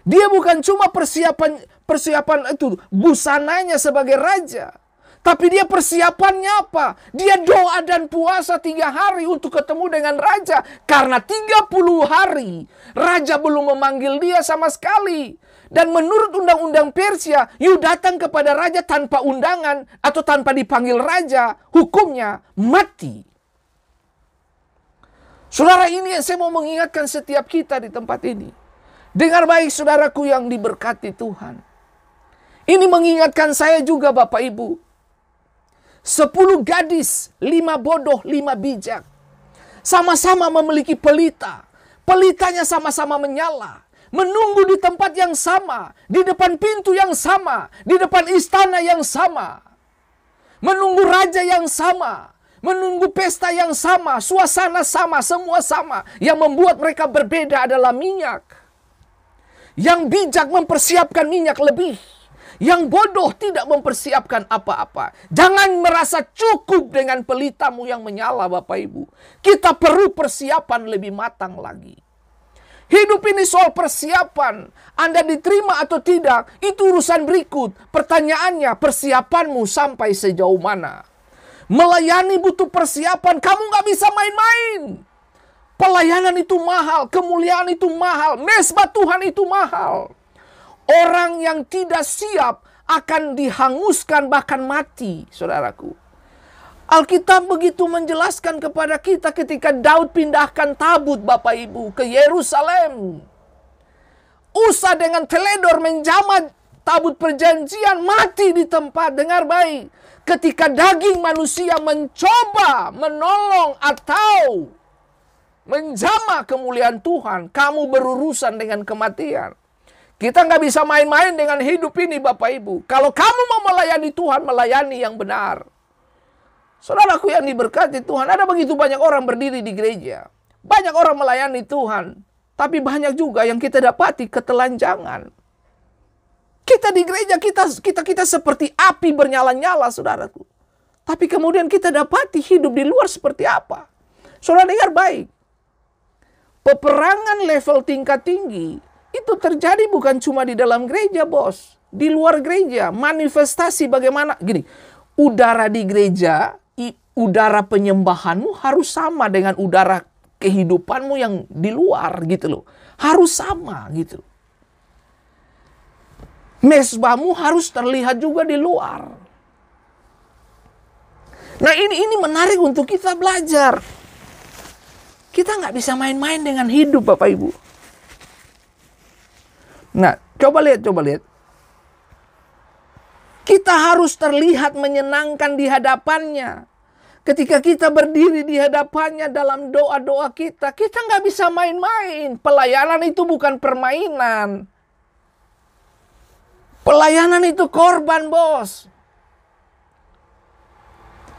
Dia bukan cuma persiapan persiapan itu busananya sebagai raja. Tapi dia persiapannya apa? Dia doa dan puasa tiga hari untuk ketemu dengan raja. Karena 30 hari raja belum memanggil dia sama sekali. Dan menurut undang-undang Persia, you datang kepada raja tanpa undangan atau tanpa dipanggil raja, hukumnya mati. Saudara ini yang saya mau mengingatkan setiap kita di tempat ini. Dengar baik saudaraku yang diberkati Tuhan. Ini mengingatkan saya juga Bapak Ibu. Sepuluh gadis, lima bodoh, lima bijak. Sama-sama memiliki pelita. Pelitanya sama-sama menyala. Menunggu di tempat yang sama. Di depan pintu yang sama. Di depan istana yang sama. Menunggu raja yang sama. Menunggu pesta yang sama. Suasana sama, semua sama. Yang membuat mereka berbeda adalah minyak. Yang bijak mempersiapkan minyak lebih yang bodoh tidak mempersiapkan apa-apa. Jangan merasa cukup dengan pelitamu yang menyala Bapak Ibu. Kita perlu persiapan lebih matang lagi. Hidup ini soal persiapan. Anda diterima atau tidak, itu urusan berikut. Pertanyaannya, persiapanmu sampai sejauh mana? Melayani butuh persiapan, kamu gak bisa main-main. Pelayanan itu mahal, kemuliaan itu mahal, mesbah Tuhan itu mahal. Orang yang tidak siap akan dihanguskan bahkan mati, saudaraku. Alkitab begitu menjelaskan kepada kita ketika Daud pindahkan tabut Bapak Ibu ke Yerusalem. Usa dengan teledor menjamah tabut perjanjian mati di tempat. Dengar baik. Ketika daging manusia mencoba menolong atau menjamah kemuliaan Tuhan, kamu berurusan dengan kematian. Kita nggak bisa main-main dengan hidup ini Bapak Ibu. Kalau kamu mau melayani Tuhan, melayani yang benar. Saudaraku yang diberkati Tuhan, ada begitu banyak orang berdiri di gereja. Banyak orang melayani Tuhan. Tapi banyak juga yang kita dapati ketelanjangan. Kita di gereja, kita kita kita seperti api bernyala-nyala, saudaraku. Tapi kemudian kita dapati hidup di luar seperti apa. Saudara dengar baik. Peperangan level tingkat tinggi itu terjadi bukan cuma di dalam gereja, bos. Di luar gereja, manifestasi bagaimana? Gini, udara di gereja, udara penyembahanmu harus sama dengan udara kehidupanmu yang di luar gitu loh. Harus sama gitu loh. Mesbahmu harus terlihat juga di luar. Nah ini ini menarik untuk kita belajar. Kita nggak bisa main-main dengan hidup Bapak Ibu. Nah, coba lihat, coba lihat. Kita harus terlihat menyenangkan di hadapannya. Ketika kita berdiri di hadapannya dalam doa-doa kita, kita nggak bisa main-main. Pelayanan itu bukan permainan. Pelayanan itu korban, bos.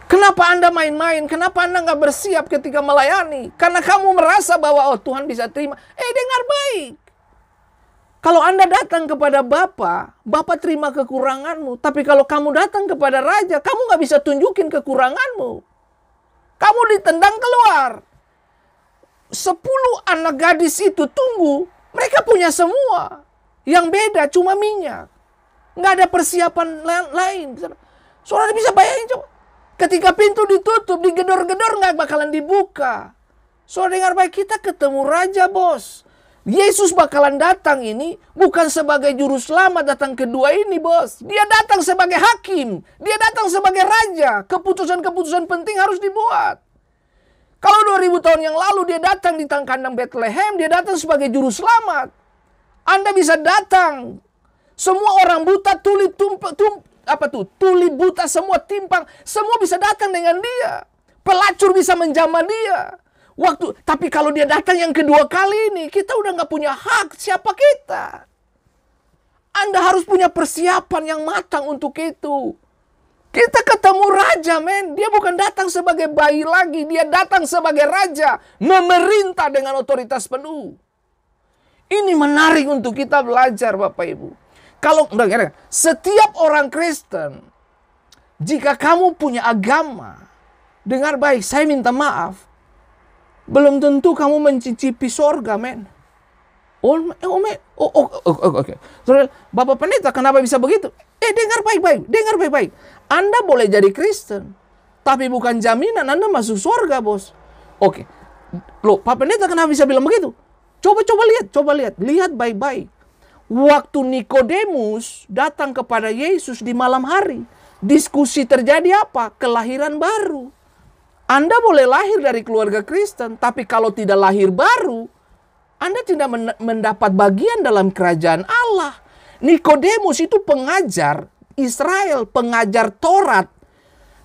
Kenapa Anda main-main? Kenapa Anda nggak bersiap ketika melayani? Karena kamu merasa bahwa oh Tuhan bisa terima. Eh dengar baik. Kalau Anda datang kepada Bapa, Bapa terima kekuranganmu. Tapi kalau kamu datang kepada Raja, kamu nggak bisa tunjukin kekuranganmu. Kamu ditendang keluar. Sepuluh anak gadis itu tunggu. Mereka punya semua. Yang beda cuma minyak. Nggak ada persiapan lain. Saudara bisa bayangin coba. Ketika pintu ditutup, digedor-gedor nggak bakalan dibuka. Soalnya dengar baik, kita ketemu Raja bos Yesus bakalan datang ini bukan sebagai juru selamat datang kedua ini bos. Dia datang sebagai hakim. Dia datang sebagai raja. Keputusan-keputusan penting harus dibuat. Kalau 2000 tahun yang lalu dia datang di kandang Bethlehem, dia datang sebagai juru selamat. Anda bisa datang. Semua orang buta tuli tump tum, apa tuh? Tuli buta semua timpang, semua bisa datang dengan dia. Pelacur bisa menjamah dia. Waktu tapi kalau dia datang yang kedua kali ini, kita udah nggak punya hak siapa kita. Anda harus punya persiapan yang matang untuk itu. Kita ketemu raja, men. Dia bukan datang sebagai bayi lagi, dia datang sebagai raja, memerintah dengan otoritas penuh. Ini menarik untuk kita belajar, Bapak Ibu. Kalau setiap orang Kristen, jika kamu punya agama, dengar baik, saya minta maaf belum tentu kamu mencicipi sorga, men. Oh, oh, oh, oh, oh, oh, oke. okay. Bapak Pendeta, kenapa bisa begitu? Eh, dengar baik-baik, dengar baik-baik. Anda boleh jadi Kristen, tapi bukan jaminan Anda masuk sorga, bos. Oke, okay. loh, Pak Pendeta kenapa bisa bilang begitu? Coba-coba lihat, coba lihat, lihat baik-baik. Waktu Nikodemus datang kepada Yesus di malam hari, diskusi terjadi apa? Kelahiran baru. Anda boleh lahir dari keluarga Kristen, tapi kalau tidak lahir baru, Anda tidak mendapat bagian dalam kerajaan Allah. Nikodemus itu pengajar Israel, pengajar Taurat.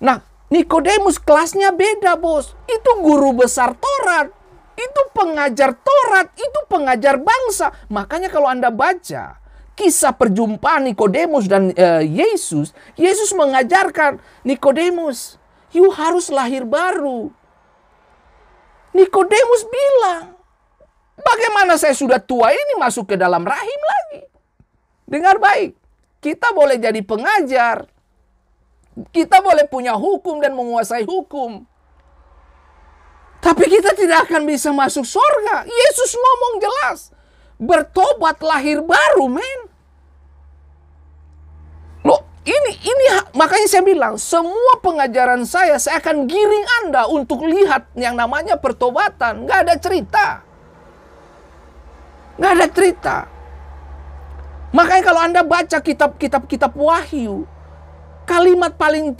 Nah, Nikodemus kelasnya beda, Bos. Itu guru besar Taurat, itu pengajar Taurat, itu pengajar bangsa. Makanya kalau Anda baca kisah perjumpaan Nikodemus dan uh, Yesus, Yesus mengajarkan Nikodemus, you harus lahir baru. Nikodemus bilang, bagaimana saya sudah tua ini masuk ke dalam rahim lagi? Dengar baik, kita boleh jadi pengajar, kita boleh punya hukum dan menguasai hukum. Tapi kita tidak akan bisa masuk surga. Yesus ngomong jelas. Bertobat lahir baru, men ini ini makanya saya bilang semua pengajaran saya saya akan giring Anda untuk lihat yang namanya pertobatan. Nggak ada cerita. Nggak ada cerita. Makanya kalau Anda baca kitab-kitab kitab Wahyu, kalimat paling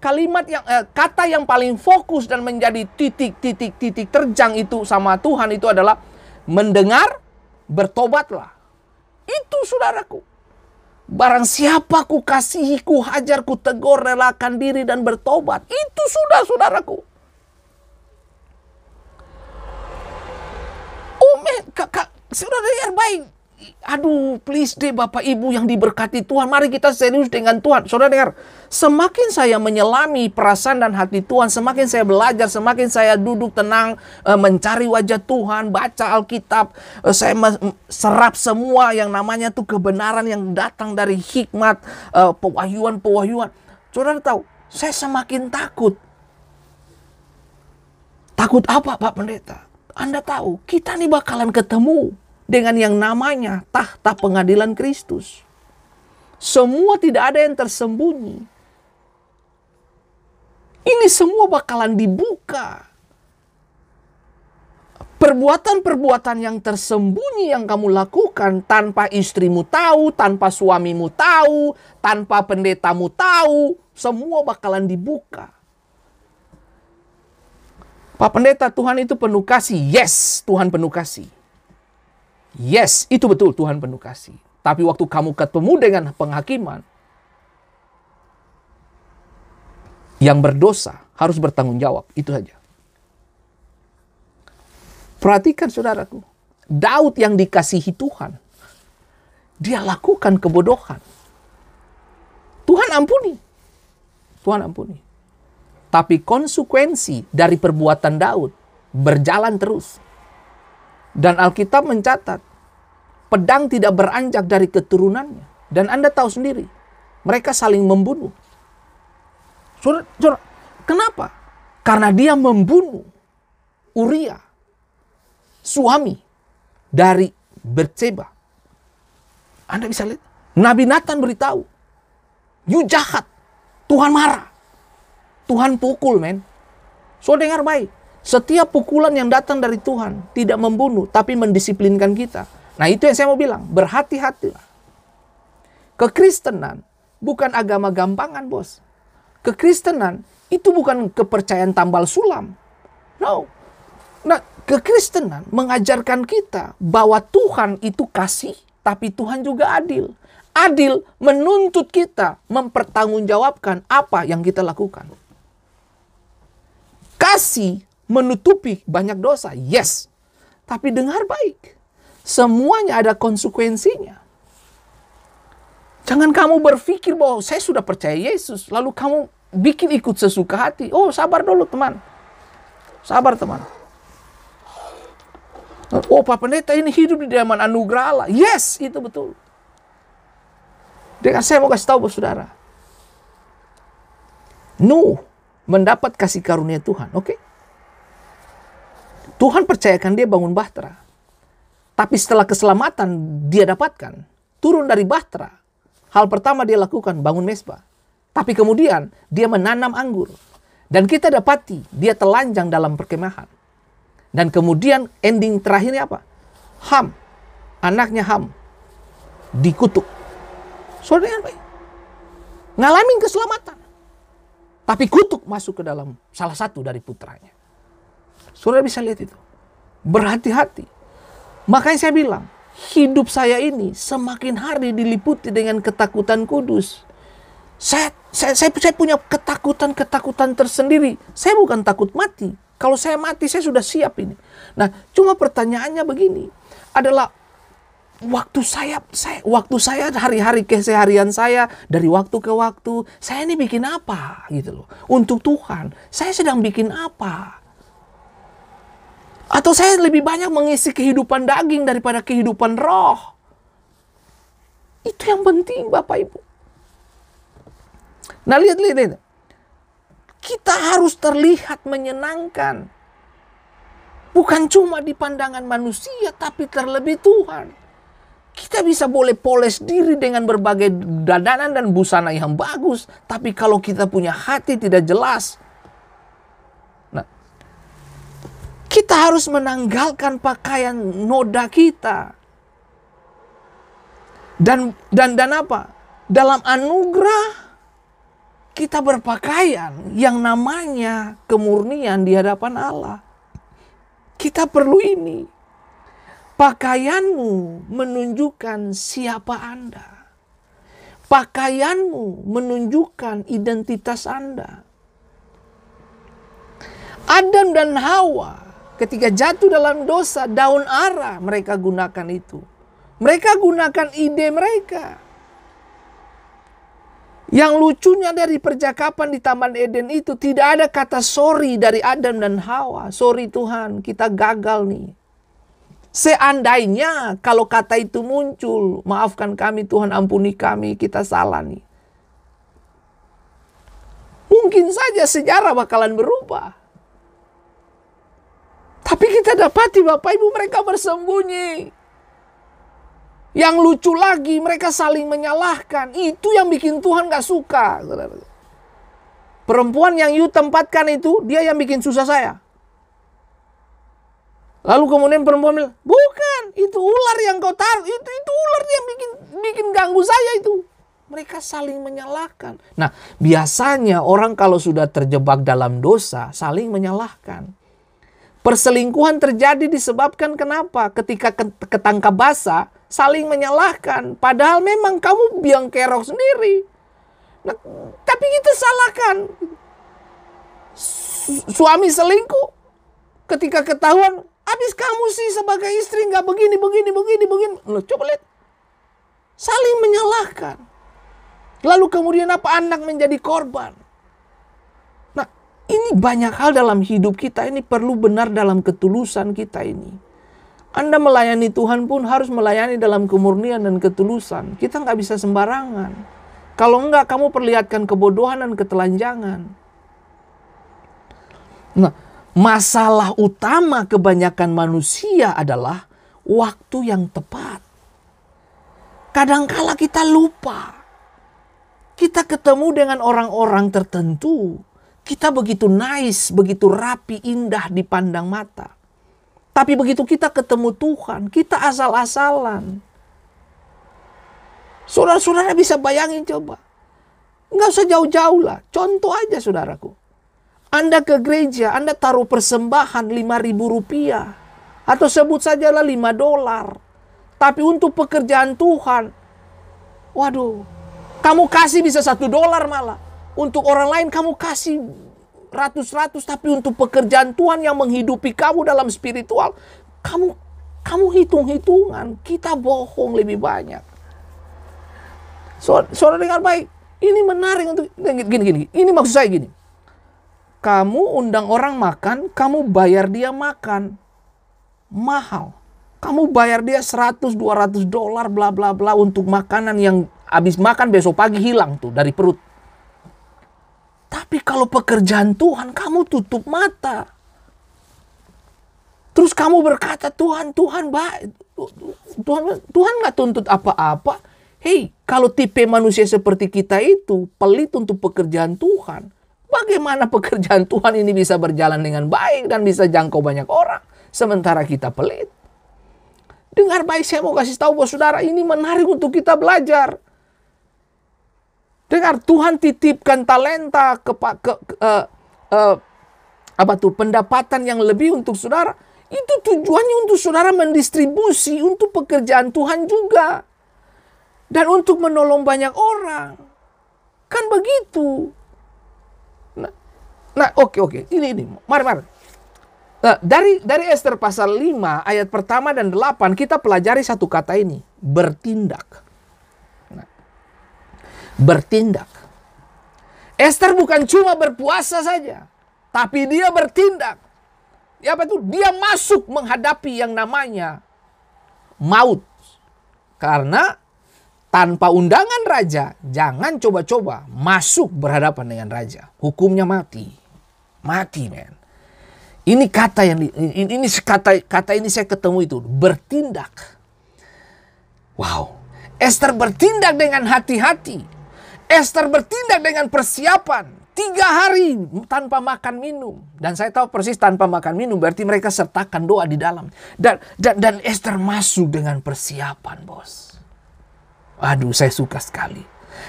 kalimat yang eh, kata yang paling fokus dan menjadi titik-titik titik terjang itu sama Tuhan itu adalah mendengar bertobatlah. Itu saudaraku. Barang siapa ku kasihi, ku hajar, ku tegur, relakan diri dan bertobat. Itu sudah saudaraku. Umi, kakak, saudara yang baik, aduh please deh Bapak Ibu yang diberkati Tuhan, mari kita serius dengan Tuhan. Saudara dengar, semakin saya menyelami perasaan dan hati Tuhan, semakin saya belajar, semakin saya duduk tenang eh, mencari wajah Tuhan, baca Alkitab, eh, saya serap semua yang namanya tuh kebenaran yang datang dari hikmat, eh, pewahyuan-pewahyuan. Saudara tahu, saya semakin takut. Takut apa Pak Pendeta? Anda tahu, kita nih bakalan ketemu dengan yang namanya tahta pengadilan Kristus. Semua tidak ada yang tersembunyi. Ini semua bakalan dibuka. Perbuatan-perbuatan yang tersembunyi yang kamu lakukan tanpa istrimu tahu, tanpa suamimu tahu, tanpa pendetamu tahu, semua bakalan dibuka. Pak Pendeta, Tuhan itu penuh kasih. Yes, Tuhan penuh kasih. Yes, itu betul Tuhan penuh kasih. Tapi waktu kamu ketemu dengan penghakiman, yang berdosa harus bertanggung jawab. Itu saja. Perhatikan saudaraku. Daud yang dikasihi Tuhan. Dia lakukan kebodohan. Tuhan ampuni. Tuhan ampuni. Tapi konsekuensi dari perbuatan Daud berjalan terus. Dan Alkitab mencatat, pedang tidak beranjak dari keturunannya. Dan Anda tahu sendiri, mereka saling membunuh. Surat, surat. kenapa? Karena dia membunuh Uria, suami dari Berceba. Anda bisa lihat, Nabi Nathan beritahu, you jahat, Tuhan marah, Tuhan pukul men. So dengar baik, setiap pukulan yang datang dari Tuhan tidak membunuh, tapi mendisiplinkan kita. Nah itu yang saya mau bilang, berhati hati Kekristenan bukan agama gampangan bos. Kekristenan itu bukan kepercayaan tambal sulam. No. Nah, kekristenan mengajarkan kita bahwa Tuhan itu kasih, tapi Tuhan juga adil. Adil menuntut kita mempertanggungjawabkan apa yang kita lakukan. Kasih menutupi banyak dosa. Yes. Tapi dengar baik. Semuanya ada konsekuensinya. Jangan kamu berpikir bahwa saya sudah percaya Yesus. Lalu kamu bikin ikut sesuka hati. Oh sabar dulu teman. Sabar teman. Oh Pak Pendeta ini hidup di zaman anugerah Allah. Yes itu betul. Dengan saya mau kasih tahu saudara. Nuh mendapat kasih karunia Tuhan. Oke. Okay? Tuhan percayakan dia bangun bahtera. Tapi setelah keselamatan dia dapatkan, turun dari bahtera. Hal pertama dia lakukan bangun mesbah. Tapi kemudian dia menanam anggur. Dan kita dapati dia telanjang dalam perkemahan. Dan kemudian ending terakhirnya apa? Ham, anaknya Ham, dikutuk. soalnya yang ngalamin keselamatan. Tapi kutuk masuk ke dalam salah satu dari putranya. Saudara bisa lihat itu. Berhati-hati. Makanya saya bilang, hidup saya ini semakin hari diliputi dengan ketakutan kudus. Saya, saya, saya, saya punya ketakutan-ketakutan tersendiri. Saya bukan takut mati. Kalau saya mati, saya sudah siap ini. Nah, cuma pertanyaannya begini, adalah waktu saya, saya waktu saya hari-hari keseharian saya dari waktu ke waktu, saya ini bikin apa gitu loh. Untuk Tuhan, saya sedang bikin apa? Atau saya lebih banyak mengisi kehidupan daging daripada kehidupan roh. Itu yang penting Bapak Ibu. Nah lihat, lihat, lihat. Kita harus terlihat menyenangkan. Bukan cuma di pandangan manusia tapi terlebih Tuhan. Kita bisa boleh poles diri dengan berbagai dadanan dan busana yang bagus. Tapi kalau kita punya hati tidak jelas, Kita harus menanggalkan pakaian noda kita. Dan dan dan apa? Dalam anugerah kita berpakaian yang namanya kemurnian di hadapan Allah. Kita perlu ini. Pakaianmu menunjukkan siapa Anda. Pakaianmu menunjukkan identitas Anda. Adam dan Hawa Ketika jatuh dalam dosa, daun ara mereka gunakan itu. Mereka gunakan ide mereka. Yang lucunya dari percakapan di Taman Eden itu tidak ada kata sorry dari Adam dan Hawa. Sorry Tuhan, kita gagal nih. Seandainya kalau kata itu muncul, maafkan kami Tuhan, ampuni kami, kita salah nih. Mungkin saja sejarah bakalan berubah. Tapi kita dapati Bapak Ibu mereka bersembunyi. Yang lucu lagi mereka saling menyalahkan. Itu yang bikin Tuhan gak suka. Perempuan yang you tempatkan itu dia yang bikin susah saya. Lalu kemudian perempuan bilang, bukan, itu ular yang kau taruh, itu itu ular yang bikin bikin ganggu saya itu. Mereka saling menyalahkan. Nah, biasanya orang kalau sudah terjebak dalam dosa, saling menyalahkan. Perselingkuhan terjadi disebabkan kenapa? Ketika ketangkap basah, saling menyalahkan. Padahal memang kamu biang kerok sendiri. Nah, tapi kita salahkan. Suami selingkuh. Ketika ketahuan, habis kamu sih sebagai istri nggak begini, begini, begini, begini. Loh, coba lihat. Saling menyalahkan. Lalu kemudian apa anak menjadi korban? Ini banyak hal dalam hidup kita ini perlu benar dalam ketulusan kita ini. Anda melayani Tuhan pun harus melayani dalam kemurnian dan ketulusan. Kita nggak bisa sembarangan. Kalau enggak kamu perlihatkan kebodohan dan ketelanjangan. Nah, masalah utama kebanyakan manusia adalah waktu yang tepat. Kadangkala kita lupa. Kita ketemu dengan orang-orang tertentu kita begitu nice, begitu rapi, indah dipandang mata. Tapi begitu kita ketemu Tuhan, kita asal-asalan. Saudara-saudara bisa bayangin coba. Enggak usah jauh-jauh lah. Contoh aja saudaraku. Anda ke gereja, Anda taruh persembahan 5 ribu rupiah. Atau sebut sajalah 5 dolar. Tapi untuk pekerjaan Tuhan, waduh, kamu kasih bisa satu dolar malah. Untuk orang lain kamu kasih ratus-ratus, tapi untuk pekerjaan Tuhan yang menghidupi kamu dalam spiritual, kamu kamu hitung-hitungan. Kita bohong lebih banyak. Saudara dengar baik, ini menarik untuk gini gini. Ini maksud saya gini. Kamu undang orang makan, kamu bayar dia makan. Mahal. Kamu bayar dia 100 200 dolar bla bla bla untuk makanan yang habis makan besok pagi hilang tuh dari perut tapi kalau pekerjaan Tuhan, kamu tutup mata. Terus kamu berkata, Tuhan, Tuhan baik. Tuhan, Tuhan nggak tuntut apa-apa. Hei, kalau tipe manusia seperti kita itu pelit untuk pekerjaan Tuhan, bagaimana pekerjaan Tuhan ini bisa berjalan dengan baik dan bisa jangkau banyak orang, sementara kita pelit? Dengar baik, saya mau kasih tahu bahwa saudara ini menarik untuk kita belajar. Dengar Tuhan titipkan talenta ke, ke, ke uh, uh, eh, apa tuh pendapatan yang lebih untuk saudara. Itu tujuannya untuk saudara mendistribusi untuk pekerjaan Tuhan juga. Dan untuk menolong banyak orang. Kan begitu. Nah, nah oke okay, oke. Okay. Ini ini. Mari mari. Nah, dari dari Esther pasal 5 ayat pertama dan 8 kita pelajari satu kata ini, bertindak bertindak. Esther bukan cuma berpuasa saja, tapi dia bertindak. Ya apa itu? Dia masuk menghadapi yang namanya maut. Karena tanpa undangan raja, jangan coba-coba masuk berhadapan dengan raja. Hukumnya mati. Mati, men. Ini kata yang ini, ini kata kata ini saya ketemu itu bertindak. Wow, Esther bertindak dengan hati-hati Esther bertindak dengan persiapan. Tiga hari tanpa makan minum. Dan saya tahu persis tanpa makan minum berarti mereka sertakan doa di dalam. Dan, dan, dan Esther masuk dengan persiapan bos. Aduh saya suka sekali.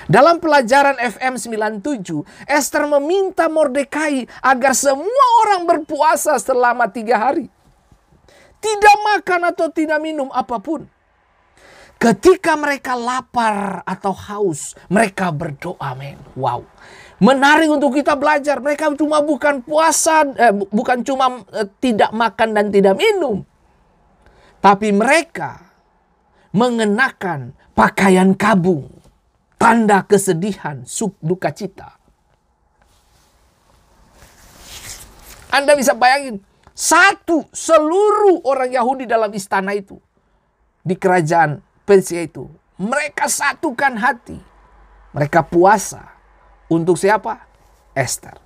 Dalam pelajaran FM 97, Esther meminta Mordekai agar semua orang berpuasa selama tiga hari. Tidak makan atau tidak minum apapun. Ketika mereka lapar atau haus, mereka berdoa, men. Wow. Menarik untuk kita belajar. Mereka cuma bukan puasa, eh, bukan cuma eh, tidak makan dan tidak minum. Tapi mereka mengenakan pakaian kabung, tanda kesedihan, sub duka cita. Anda bisa bayangin, satu seluruh orang Yahudi dalam istana itu di kerajaan Persia itu. Mereka satukan hati. Mereka puasa. Untuk siapa? Esther.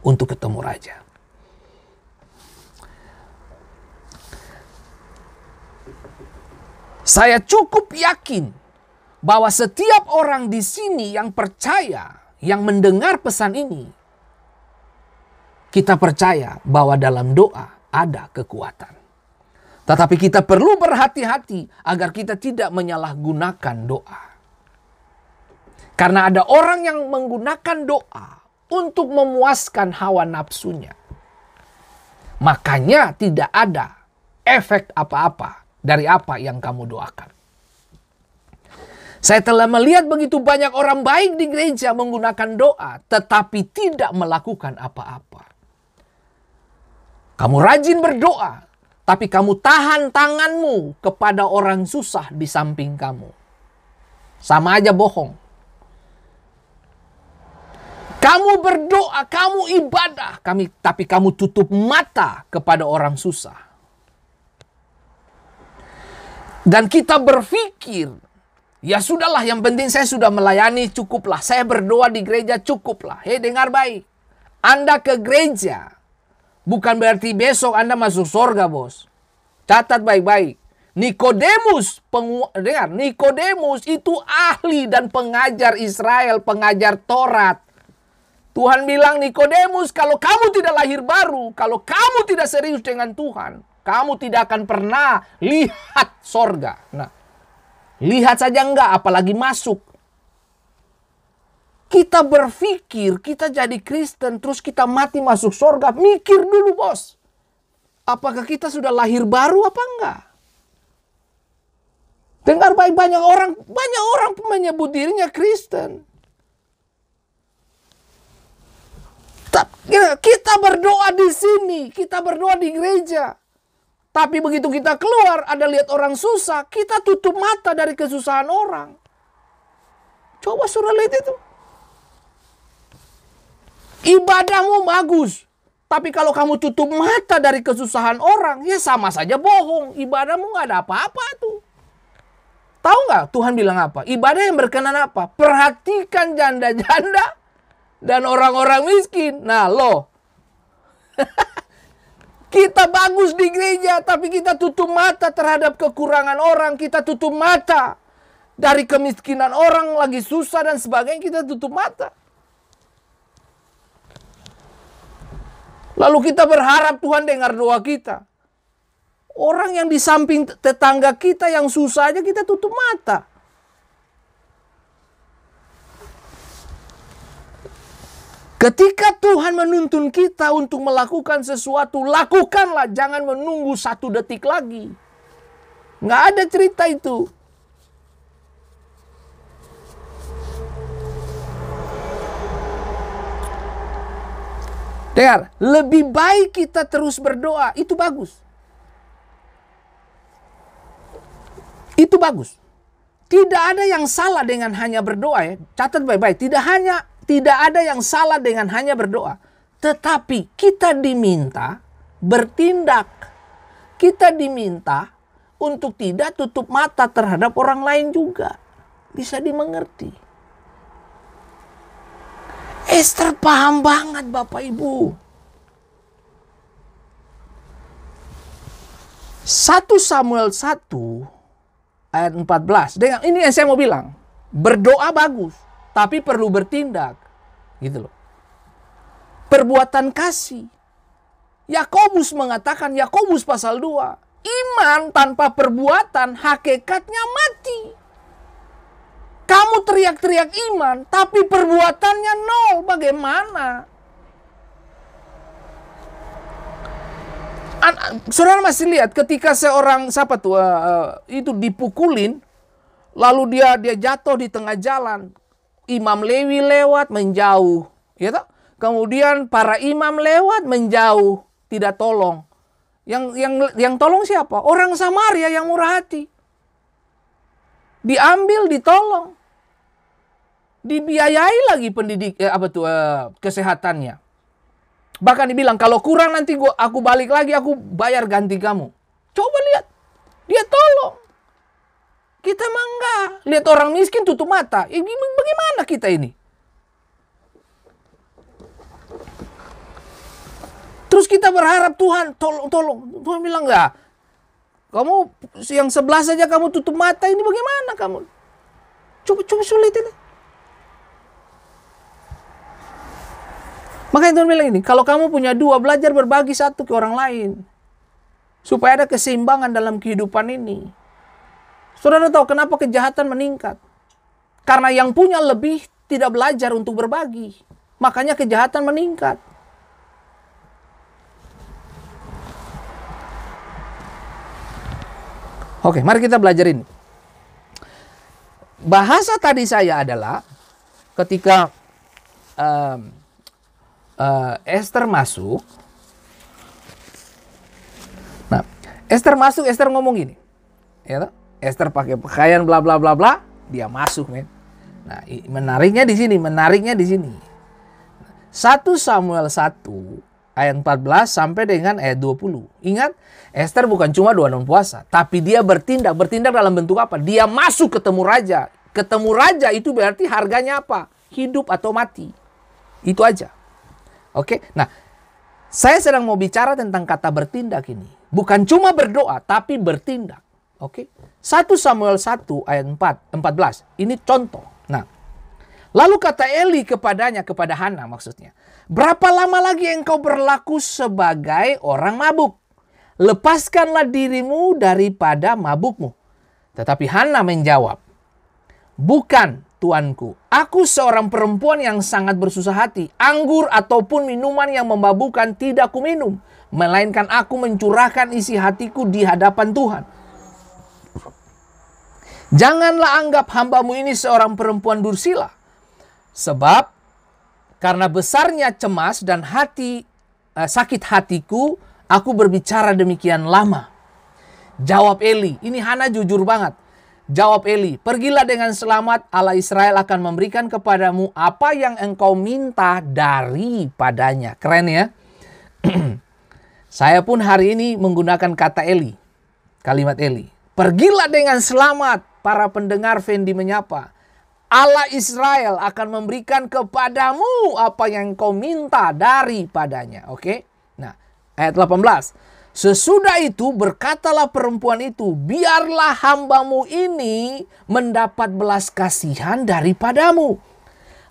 Untuk ketemu raja. Saya cukup yakin bahwa setiap orang di sini yang percaya, yang mendengar pesan ini, kita percaya bahwa dalam doa ada kekuatan. Tetapi kita perlu berhati-hati agar kita tidak menyalahgunakan doa. Karena ada orang yang menggunakan doa untuk memuaskan hawa nafsunya. Makanya tidak ada efek apa-apa dari apa yang kamu doakan. Saya telah melihat begitu banyak orang baik di gereja menggunakan doa, tetapi tidak melakukan apa-apa. Kamu rajin berdoa, tapi kamu tahan tanganmu kepada orang susah di samping kamu. Sama aja bohong. Kamu berdoa, kamu ibadah, kami tapi kamu tutup mata kepada orang susah. Dan kita berpikir, ya sudahlah yang penting saya sudah melayani cukuplah. Saya berdoa di gereja cukuplah. Hei dengar baik. Anda ke gereja Bukan berarti besok Anda masuk surga, Bos. Catat baik-baik. Nikodemus, pengu... dengar, Nikodemus itu ahli dan pengajar Israel, pengajar Taurat. Tuhan bilang Nikodemus, kalau kamu tidak lahir baru, kalau kamu tidak serius dengan Tuhan, kamu tidak akan pernah lihat sorga. Nah, lihat saja enggak, apalagi masuk kita berpikir kita jadi Kristen terus kita mati masuk surga, mikir dulu bos. Apakah kita sudah lahir baru apa enggak? Dengar baik banyak orang, banyak orang menyebut dirinya Kristen. Kita berdoa di sini, kita berdoa di gereja. Tapi begitu kita keluar, ada lihat orang susah, kita tutup mata dari kesusahan orang. Coba suruh lihat itu. Ibadahmu bagus. Tapi kalau kamu tutup mata dari kesusahan orang, ya sama saja bohong. Ibadahmu nggak ada apa-apa tuh. Tahu nggak Tuhan bilang apa? Ibadah yang berkenan apa? Perhatikan janda-janda dan orang-orang miskin. Nah lo, kita bagus di gereja, tapi kita tutup mata terhadap kekurangan orang. Kita tutup mata dari kemiskinan orang lagi susah dan sebagainya. Kita tutup mata. Lalu kita berharap Tuhan dengar doa kita. Orang yang di samping tetangga kita yang susah aja kita tutup mata. Ketika Tuhan menuntun kita untuk melakukan sesuatu, lakukanlah. Jangan menunggu satu detik lagi. Nggak ada cerita itu. Dengar, lebih baik kita terus berdoa, itu bagus. Itu bagus. Tidak ada yang salah dengan hanya berdoa ya. Catat baik-baik, tidak hanya tidak ada yang salah dengan hanya berdoa. Tetapi kita diminta bertindak. Kita diminta untuk tidak tutup mata terhadap orang lain juga. Bisa dimengerti. Esther paham banget Bapak Ibu. Satu Samuel 1 ayat 14. Dengan ini yang saya mau bilang, berdoa bagus, tapi perlu bertindak. Gitu loh. Perbuatan kasih. Yakobus mengatakan Yakobus pasal 2, iman tanpa perbuatan hakikatnya mati. Kamu teriak-teriak iman, tapi perbuatannya nol. Bagaimana? An saudara masih lihat ketika seorang siapa tuh uh, itu dipukulin, lalu dia dia jatuh di tengah jalan. Imam Lewi lewat menjauh, ya toh? Kemudian para imam lewat menjauh, tidak tolong. Yang yang yang tolong siapa? Orang Samaria yang murah hati. Diambil, ditolong dibiayai lagi pendidik eh, apa tuh eh, kesehatannya. Bahkan dibilang kalau kurang nanti gua aku balik lagi aku bayar ganti kamu. Coba lihat. Dia tolong. Kita mangga Lihat orang miskin tutup mata. Eh, bagaimana kita ini? Terus kita berharap Tuhan tolong tolong. Tuhan bilang enggak. Kamu yang sebelah saja kamu tutup mata ini bagaimana kamu? Coba coba sulit ini. Makanya Tuhan bilang ini, kalau kamu punya dua, belajar berbagi satu ke orang lain. Supaya ada keseimbangan dalam kehidupan ini. Saudara tahu kenapa kejahatan meningkat? Karena yang punya lebih tidak belajar untuk berbagi. Makanya kejahatan meningkat. Oke, mari kita belajarin. Bahasa tadi saya adalah ketika um, uh, Esther masuk. Nah, Esther masuk, Esther ngomong gini. Ya, Esther pakai pakaian bla bla bla bla, dia masuk, men. Nah, menariknya di sini, menariknya di sini. 1 Samuel 1 ayat 14 sampai dengan ayat 20. Ingat, Esther bukan cuma dua non puasa, tapi dia bertindak, bertindak dalam bentuk apa? Dia masuk ketemu raja. Ketemu raja itu berarti harganya apa? Hidup atau mati. Itu aja. Oke, nah saya sedang mau bicara tentang kata bertindak ini. Bukan cuma berdoa, tapi bertindak. Oke, 1 Samuel 1 ayat 4, 14. Ini contoh. Nah, lalu kata Eli kepadanya, kepada Hana maksudnya. Berapa lama lagi engkau berlaku sebagai orang mabuk? Lepaskanlah dirimu daripada mabukmu. Tetapi Hana menjawab, Bukan tuanku. Aku seorang perempuan yang sangat bersusah hati. Anggur ataupun minuman yang memabukkan tidak kuminum, Melainkan aku mencurahkan isi hatiku di hadapan Tuhan. Janganlah anggap hambamu ini seorang perempuan dursila. Sebab karena besarnya cemas dan hati eh, sakit hatiku, aku berbicara demikian lama. Jawab Eli, ini Hana jujur banget. Jawab Eli, "Pergilah dengan selamat, Allah Israel akan memberikan kepadamu apa yang engkau minta daripadanya." Keren ya. Saya pun hari ini menggunakan kata Eli. Kalimat Eli. "Pergilah dengan selamat, para pendengar Fendi menyapa. Allah Israel akan memberikan kepadamu apa yang engkau minta daripadanya." Oke. Nah, ayat 18. Sesudah itu berkatalah perempuan itu, biarlah hambamu ini mendapat belas kasihan daripadamu.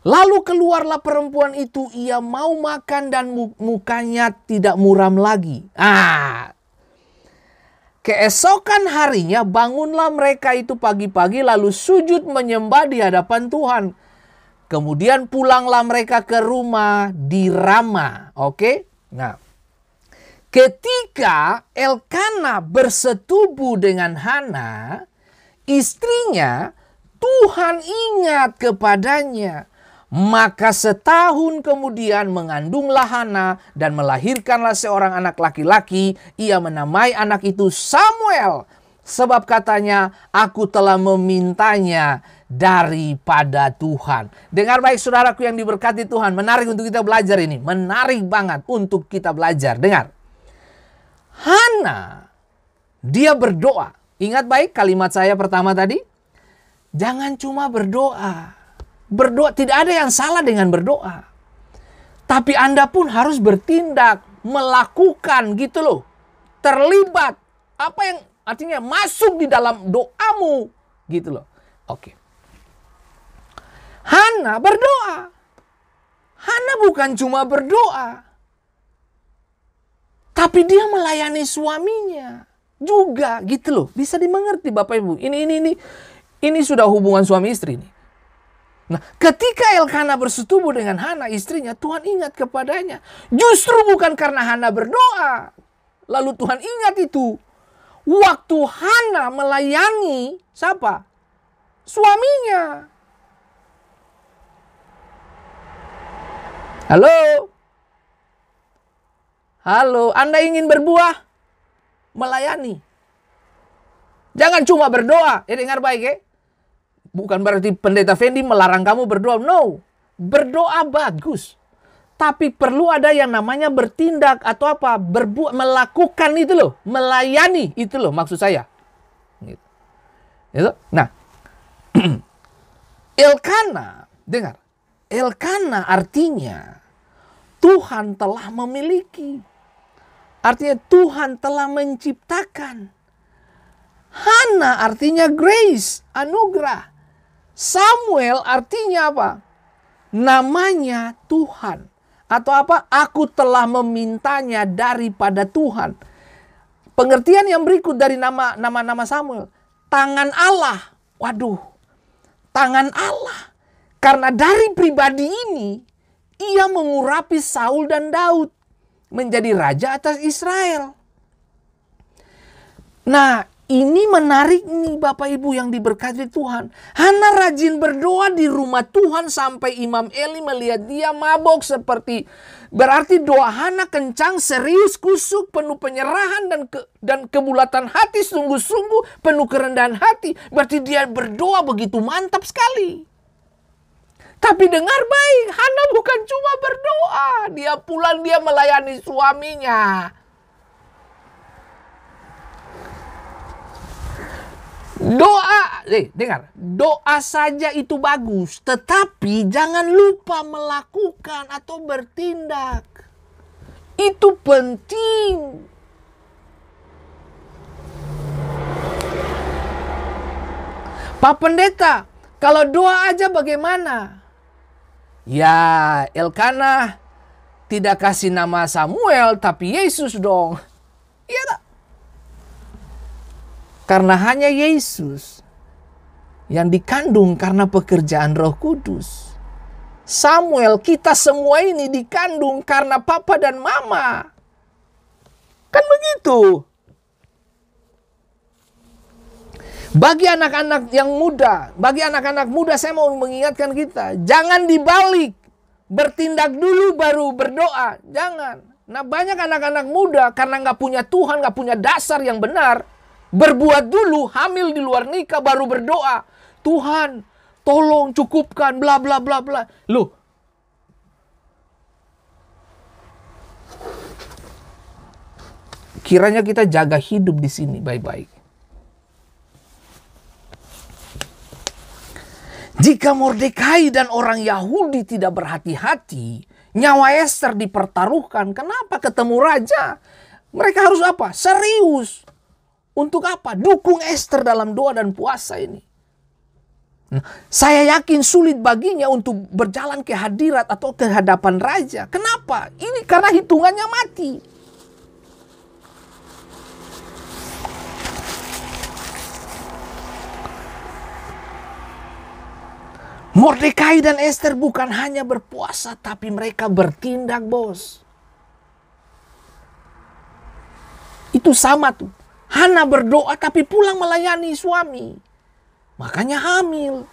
Lalu keluarlah perempuan itu, ia mau makan dan mukanya tidak muram lagi. Ah, Keesokan harinya bangunlah mereka itu pagi-pagi lalu sujud menyembah di hadapan Tuhan. Kemudian pulanglah mereka ke rumah di Rama. Oke? Nah, Ketika Elkana bersetubu dengan Hana, istrinya, Tuhan ingat kepadanya. Maka setahun kemudian mengandunglah Hana dan melahirkanlah seorang anak laki-laki. Ia menamai anak itu Samuel. Sebab katanya, aku telah memintanya daripada Tuhan. Dengar baik saudaraku yang diberkati Tuhan. Menarik untuk kita belajar ini. Menarik banget untuk kita belajar. Dengar. Hana, dia berdoa. Ingat baik kalimat saya pertama tadi? Jangan cuma berdoa. Berdoa tidak ada yang salah dengan berdoa. Tapi Anda pun harus bertindak, melakukan gitu loh. Terlibat. Apa yang artinya masuk di dalam doamu gitu loh. Oke. Hana berdoa. Hana bukan cuma berdoa. Tapi dia melayani suaminya juga gitu loh. Bisa dimengerti Bapak Ibu. Ini ini ini ini sudah hubungan suami istri nih. Nah, ketika Elkana bersetubuh dengan Hana istrinya, Tuhan ingat kepadanya. Justru bukan karena Hana berdoa. Lalu Tuhan ingat itu. Waktu Hana melayani siapa? Suaminya. Halo? Halo, Anda ingin berbuah? Melayani. Jangan cuma berdoa. Ya dengar baik ya. Bukan berarti pendeta Fendi melarang kamu berdoa. No. Berdoa bagus. Tapi perlu ada yang namanya bertindak atau apa? Berbuat, melakukan itu loh. Melayani itu loh maksud saya. Gitu. Gitu. Nah. Elkana, dengar. Elkana artinya Tuhan telah memiliki Artinya Tuhan telah menciptakan. Hana artinya grace, anugerah. Samuel artinya apa? Namanya Tuhan. Atau apa? Aku telah memintanya daripada Tuhan. Pengertian yang berikut dari nama nama nama Samuel, tangan Allah. Waduh. Tangan Allah. Karena dari pribadi ini ia mengurapi Saul dan Daud menjadi raja atas Israel. Nah, ini menarik nih Bapak Ibu yang diberkati Tuhan. Hana rajin berdoa di rumah Tuhan sampai Imam Eli melihat dia mabok seperti berarti doa Hana kencang, serius, kusuk, penuh penyerahan dan ke, dan kebulatan hati sungguh-sungguh, penuh kerendahan hati. Berarti dia berdoa begitu mantap sekali. Tapi dengar baik, Hana bukan cuma berdoa. Dia pulang, dia melayani suaminya. Doa, eh, dengar, doa saja itu bagus, tetapi jangan lupa melakukan atau bertindak. Itu penting. Pak Pendeta, kalau doa aja bagaimana? Ya, Elkana tidak kasih nama Samuel, tapi Yesus dong. Iya tak? Karena hanya Yesus yang dikandung karena pekerjaan roh kudus. Samuel, kita semua ini dikandung karena papa dan mama. Kan begitu. Bagi anak-anak yang muda, bagi anak-anak muda saya mau mengingatkan kita, jangan dibalik. Bertindak dulu baru berdoa. Jangan. Nah banyak anak-anak muda karena nggak punya Tuhan, nggak punya dasar yang benar. Berbuat dulu, hamil di luar nikah baru berdoa. Tuhan, tolong cukupkan, bla bla bla bla. Loh, kiranya kita jaga hidup di sini baik-baik. Jika Mordekai dan orang Yahudi tidak berhati-hati, nyawa Esther dipertaruhkan. Kenapa ketemu raja? Mereka harus apa? Serius. Untuk apa? Dukung Esther dalam doa dan puasa ini. Nah, saya yakin sulit baginya untuk berjalan ke hadirat atau kehadapan raja. Kenapa? Ini karena hitungannya mati. Mordekai dan Esther bukan hanya berpuasa, tapi mereka bertindak, bos. Itu sama tuh. Hana berdoa tapi pulang melayani suami. Makanya hamil.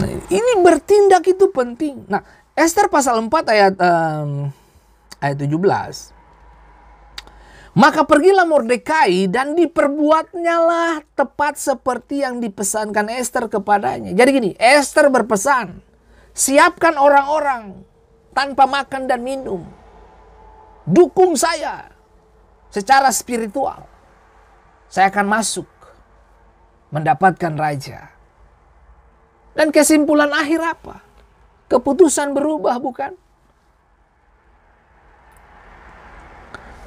Nah, ini bertindak itu penting. Nah, Esther pasal 4 ayat um, ayat 17. Maka pergilah Mordekai dan diperbuatnya lah tepat seperti yang dipesankan Esther kepadanya. Jadi gini, Esther berpesan, siapkan orang-orang tanpa makan dan minum. Dukung saya secara spiritual. Saya akan masuk mendapatkan raja. Dan kesimpulan akhir apa? Keputusan berubah bukan?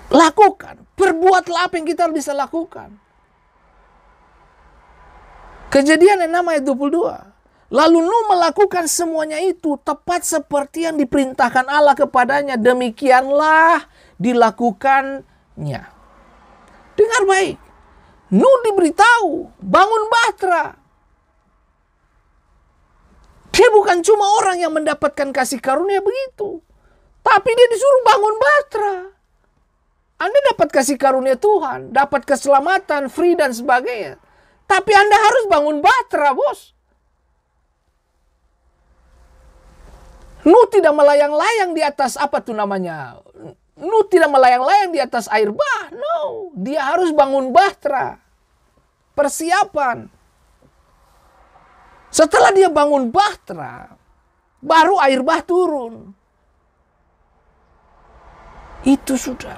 Lakukan, perbuatlah apa yang kita bisa lakukan. Kejadian yang ayat 22. Lalu Nuh melakukan semuanya itu tepat seperti yang diperintahkan Allah kepadanya. Demikianlah dilakukannya. Dengar baik. Nuh diberitahu bangun bahtera. Dia bukan cuma orang yang mendapatkan kasih karunia begitu. Tapi dia disuruh bangun batra. Anda dapat kasih karunia Tuhan, dapat keselamatan, free dan sebagainya. Tapi Anda harus bangun batra, bos. Nuh tidak melayang-layang di atas apa tuh namanya? Nuh tidak melayang-layang di atas air bah. No, dia harus bangun bahtera. Persiapan. Setelah dia bangun bahtera, baru air bah turun. Itu sudah.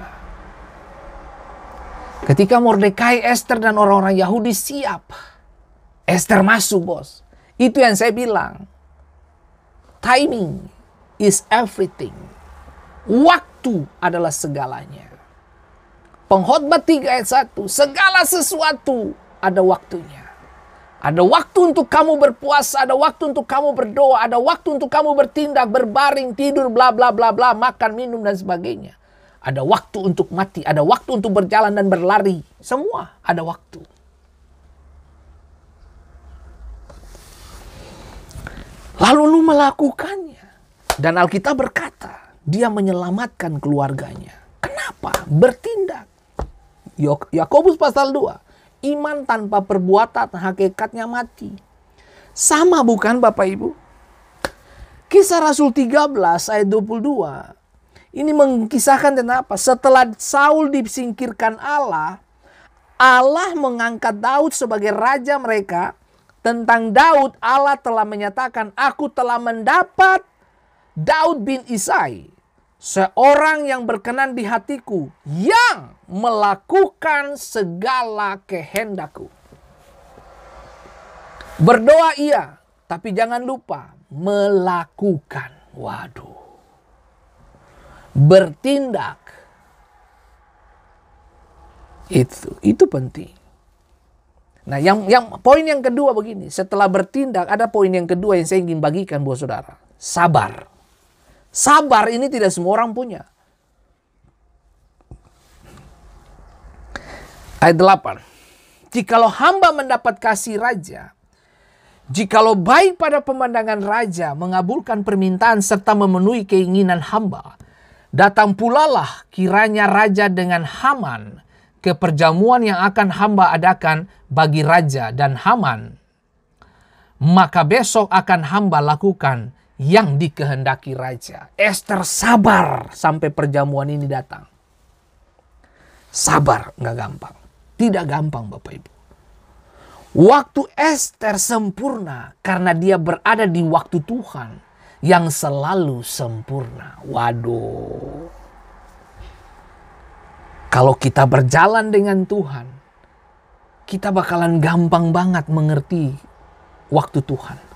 Ketika Mordekai, Esther, dan orang-orang Yahudi siap, Esther masuk bos. Itu yang saya bilang. Timing is everything. Waktu adalah segalanya. Pengkhotbah 3 ayat 1, segala sesuatu ada waktunya. Ada waktu untuk kamu berpuasa, ada waktu untuk kamu berdoa, ada waktu untuk kamu bertindak, berbaring, tidur, bla bla bla bla, makan, minum dan sebagainya. Ada waktu untuk mati, ada waktu untuk berjalan dan berlari. Semua ada waktu. Lalu lu melakukannya. Dan Alkitab berkata, dia menyelamatkan keluarganya. Kenapa? Bertindak. Yakobus pasal 2 Iman tanpa perbuatan hakikatnya mati. Sama bukan Bapak Ibu? Kisah Rasul 13 ayat 22. Ini mengkisahkan tentang apa? Setelah Saul disingkirkan Allah, Allah mengangkat Daud sebagai raja mereka. Tentang Daud, Allah telah menyatakan, "Aku telah mendapat Daud bin Isai, Seorang yang berkenan di hatiku yang melakukan segala kehendakku. Berdoa iya, tapi jangan lupa melakukan. Waduh. Bertindak. Itu itu penting. Nah, yang yang poin yang kedua begini, setelah bertindak ada poin yang kedua yang saya ingin bagikan buat Saudara. Sabar. Sabar ini tidak semua orang punya. Ayat 8. Jikalau hamba mendapat kasih raja, jikalau baik pada pemandangan raja mengabulkan permintaan serta memenuhi keinginan hamba, datang pulalah kiranya raja dengan Haman ke perjamuan yang akan hamba adakan bagi raja dan Haman. Maka besok akan hamba lakukan yang dikehendaki raja. Esther sabar sampai perjamuan ini datang. Sabar nggak gampang. Tidak gampang Bapak Ibu. Waktu Esther sempurna karena dia berada di waktu Tuhan yang selalu sempurna. Waduh. Kalau kita berjalan dengan Tuhan, kita bakalan gampang banget mengerti waktu Tuhan.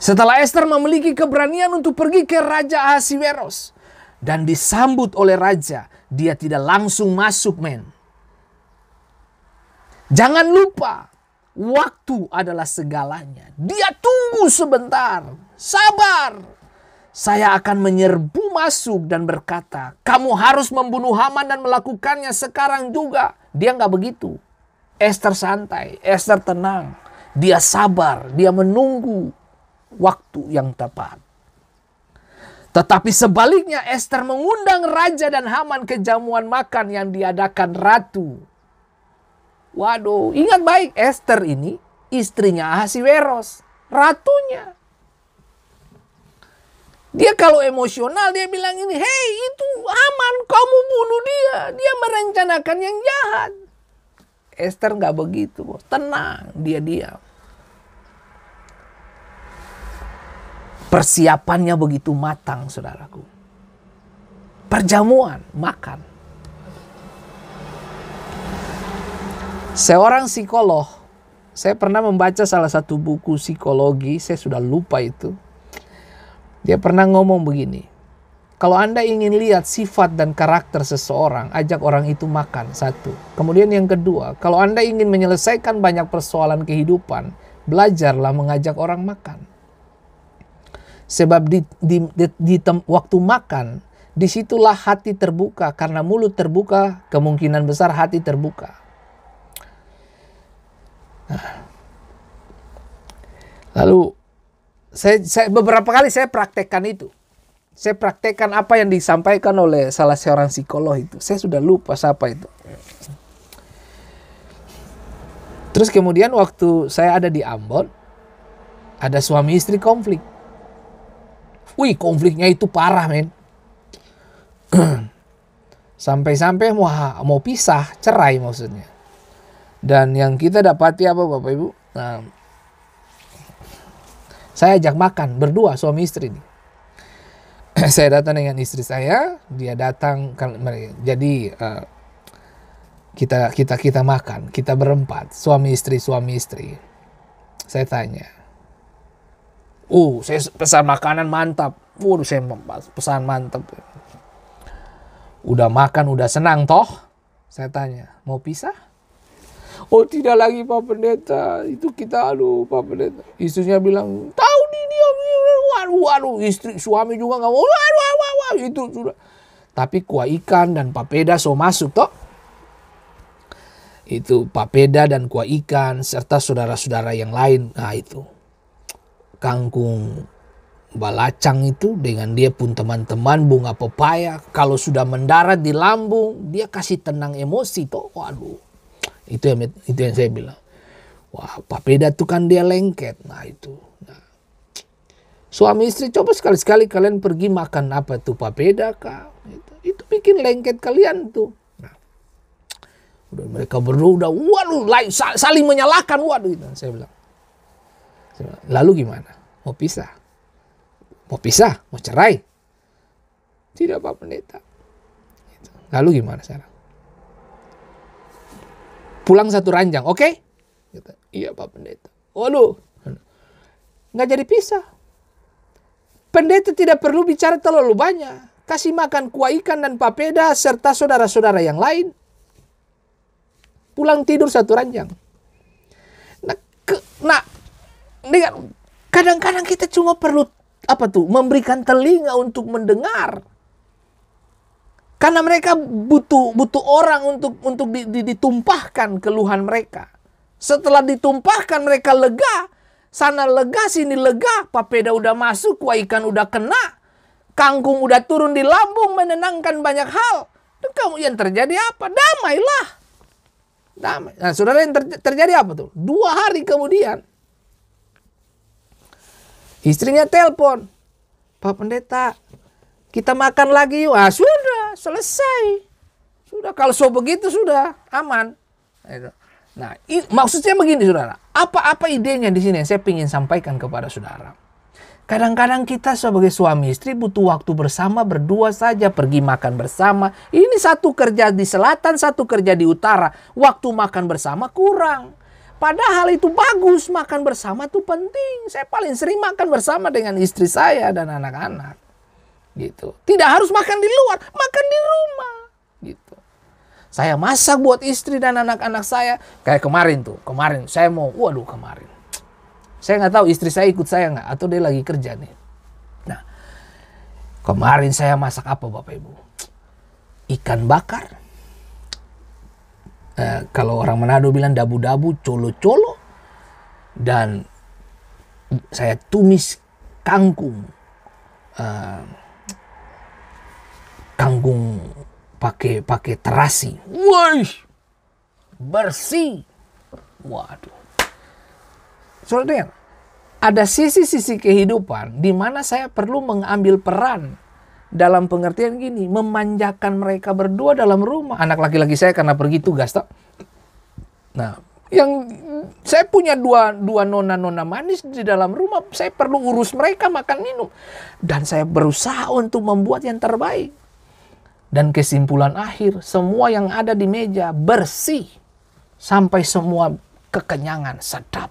Setelah Esther memiliki keberanian untuk pergi ke Raja Ahasiweros dan disambut oleh raja, dia tidak langsung masuk, men. Jangan lupa, waktu adalah segalanya. Dia tunggu sebentar, sabar. Saya akan menyerbu masuk dan berkata, kamu harus membunuh Haman dan melakukannya sekarang juga. Dia nggak begitu. Esther santai, Esther tenang. Dia sabar, dia menunggu waktu yang tepat. Tetapi sebaliknya Esther mengundang raja dan Haman ke jamuan makan yang diadakan ratu. Waduh, ingat baik Esther ini istrinya Ahasiweros, ratunya. Dia kalau emosional dia bilang ini, hei itu Haman kamu bunuh dia. Dia merencanakan yang jahat. Esther nggak begitu, tenang, dia diam. Persiapannya begitu matang, saudaraku. Perjamuan, makan. Seorang psikolog, saya pernah membaca salah satu buku psikologi, saya sudah lupa itu. Dia pernah ngomong begini, kalau Anda ingin lihat sifat dan karakter seseorang, ajak orang itu makan. Satu, kemudian yang kedua, kalau Anda ingin menyelesaikan banyak persoalan kehidupan, belajarlah mengajak orang makan. Sebab di, di, di, di tem, waktu makan, disitulah hati terbuka. Karena mulut terbuka, kemungkinan besar hati terbuka. Nah. Lalu, saya, saya beberapa kali saya praktekkan itu. Saya praktekkan apa yang disampaikan oleh salah seorang psikolog itu. Saya sudah lupa siapa itu. Terus kemudian waktu saya ada di Ambon, ada suami istri konflik. Wih, konfliknya itu parah, men. Sampai-sampai mau mau pisah, cerai maksudnya. Dan yang kita dapati apa, Bapak Ibu? Nah, saya ajak makan berdua suami istri nih. saya datang dengan istri saya, dia datang jadi uh, kita kita kita makan, kita berempat, suami istri suami istri. Saya tanya, Uh, saya pesan makanan mantap. Waduh, saya pesan mantap. Udah makan, udah senang toh? Saya tanya, mau pisah? Oh tidak lagi Pak Pendeta, itu kita aduh Pak Pendeta. Istrinya bilang, tahu nih dia, waduh, waduh, istri suami juga nggak mau, waduh, waduh, waduh, itu sudah. Tapi kuah ikan dan papeda so masuk toh itu papeda dan kuah ikan serta saudara-saudara yang lain. Nah itu kangkung balacang itu dengan dia pun teman-teman bunga pepaya kalau sudah mendarat di lambung dia kasih tenang emosi toh waduh itu yang itu yang saya bilang wah papeda tuh kan dia lengket nah itu nah. suami istri coba sekali-sekali kalian pergi makan apa tuh papeda kah itu, itu bikin lengket kalian tuh nah. udah mereka berdua udah waduh saling menyalahkan waduh itu saya bilang Gitu. Lalu gimana? Mau pisah? Mau pisah? Mau cerai? Tidak apa Pendeta. Gitu. Lalu gimana sekarang? Pulang satu ranjang, oke? Okay? Gitu. Iya Pak Pendeta. Waduh, nggak jadi pisah. Pendeta tidak perlu bicara terlalu banyak. Kasih makan kuah ikan dan papeda serta saudara-saudara yang lain. Pulang tidur satu ranjang. Nah, ke, nah dengan kadang-kadang kita cuma perlu apa tuh memberikan telinga untuk mendengar karena mereka butuh butuh orang untuk untuk di, di, ditumpahkan keluhan mereka setelah ditumpahkan mereka lega sana lega sini lega papeda udah masuk kuah ikan udah kena kangkung udah turun di lambung menenangkan banyak hal dan yang terjadi apa damailah damai nah saudara yang ter, terjadi apa tuh dua hari kemudian Istrinya telpon, Pak Pendeta, kita makan lagi yuk. Ah sudah, selesai. Sudah, kalau so begitu sudah, aman. Nah, nah maksudnya begini saudara. Apa-apa idenya di sini yang saya ingin sampaikan kepada saudara. Kadang-kadang kita sebagai suami istri butuh waktu bersama berdua saja pergi makan bersama. Ini satu kerja di selatan, satu kerja di utara. Waktu makan bersama kurang. Padahal itu bagus, makan bersama itu penting. Saya paling sering makan bersama dengan istri saya dan anak-anak. Gitu. Tidak harus makan di luar, makan di rumah. Gitu. Saya masak buat istri dan anak-anak saya. Kayak kemarin tuh, kemarin saya mau, waduh kemarin. Saya nggak tahu istri saya ikut saya nggak, atau dia lagi kerja nih. Nah, kemarin saya masak apa Bapak Ibu? Ikan bakar Eh, kalau orang Manado bilang dabu-dabu, colo-colo, dan saya tumis kangkung, eh, kangkung pakai pakai terasi, woi bersih, waduh. Saudara, ada sisi-sisi kehidupan di mana saya perlu mengambil peran dalam pengertian gini, memanjakan mereka berdua dalam rumah. Anak laki-laki saya karena pergi tugas tak. Nah, yang saya punya dua dua nona nona manis di dalam rumah, saya perlu urus mereka makan minum dan saya berusaha untuk membuat yang terbaik. Dan kesimpulan akhir, semua yang ada di meja bersih sampai semua kekenyangan sedap.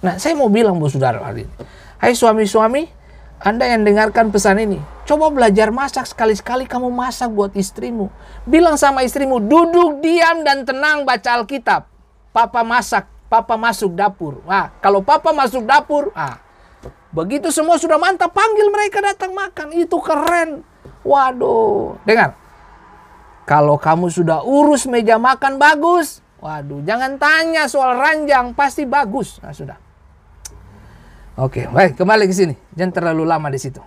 Nah, saya mau bilang Bu Saudara hari ini, hai suami-suami, anda yang dengarkan pesan ini, coba belajar masak sekali-sekali kamu masak buat istrimu. Bilang sama istrimu, duduk diam dan tenang baca Alkitab. Papa masak, papa masuk dapur. Wah, kalau papa masuk dapur, ah, begitu semua sudah mantap, panggil mereka datang makan. Itu keren. Waduh, dengar. Kalau kamu sudah urus meja makan bagus, waduh, jangan tanya soal ranjang, pasti bagus. Nah, sudah. Oke, baik, kembali ke sini. Jangan terlalu lama di situ.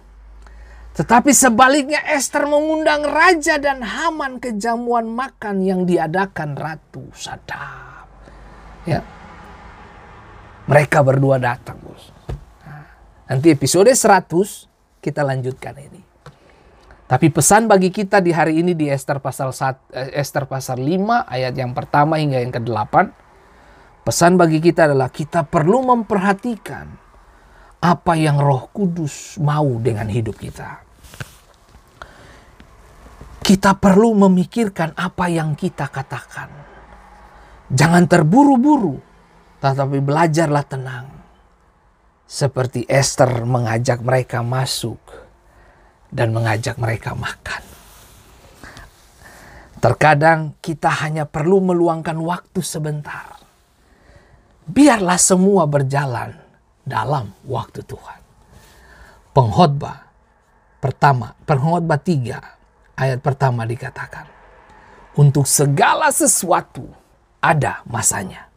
Tetapi sebaliknya Esther mengundang raja dan Haman ke jamuan makan yang diadakan ratu Sadap. Ya. Mereka berdua datang, Bos. nanti episode 100 kita lanjutkan ini. Tapi pesan bagi kita di hari ini di Esther pasal 1, eh, Esther pasal 5 ayat yang pertama hingga yang ke-8. Pesan bagi kita adalah kita perlu memperhatikan apa yang Roh Kudus mau dengan hidup kita. Kita perlu memikirkan apa yang kita katakan. Jangan terburu-buru, tetapi belajarlah tenang. Seperti Esther mengajak mereka masuk dan mengajak mereka makan. Terkadang kita hanya perlu meluangkan waktu sebentar. Biarlah semua berjalan dalam waktu Tuhan. Pengkhotbah pertama, pengkhotbah tiga ayat pertama dikatakan, untuk segala sesuatu ada masanya.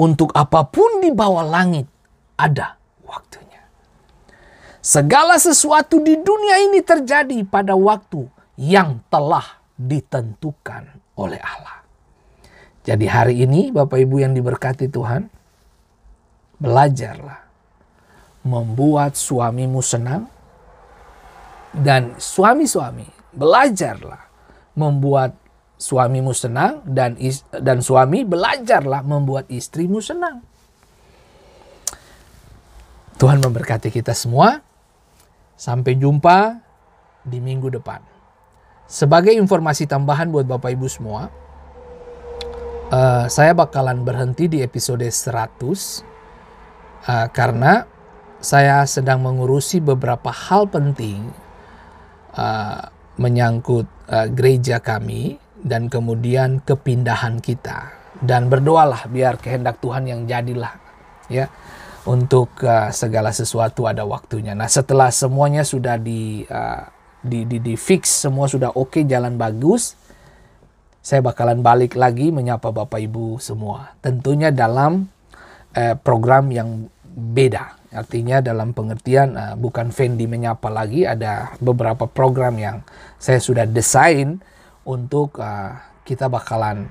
Untuk apapun di bawah langit ada waktunya. Segala sesuatu di dunia ini terjadi pada waktu yang telah ditentukan oleh Allah. Jadi hari ini Bapak Ibu yang diberkati Tuhan, belajarlah membuat suamimu senang dan suami-suami belajarlah membuat suamimu senang dan is, dan suami belajarlah membuat istrimu senang. Tuhan memberkati kita semua. Sampai jumpa di minggu depan. Sebagai informasi tambahan buat Bapak Ibu semua, uh, saya bakalan berhenti di episode 100 uh, karena saya sedang mengurusi beberapa hal penting uh, menyangkut uh, gereja kami dan kemudian kepindahan kita dan berdoalah biar kehendak Tuhan yang jadilah ya untuk uh, segala sesuatu ada waktunya. Nah setelah semuanya sudah di uh, di, di di fix semua sudah oke okay, jalan bagus, saya bakalan balik lagi menyapa bapak ibu semua. Tentunya dalam eh, program yang beda. Artinya dalam pengertian eh, bukan Fendi menyapa lagi, ada beberapa program yang saya sudah desain untuk eh, kita bakalan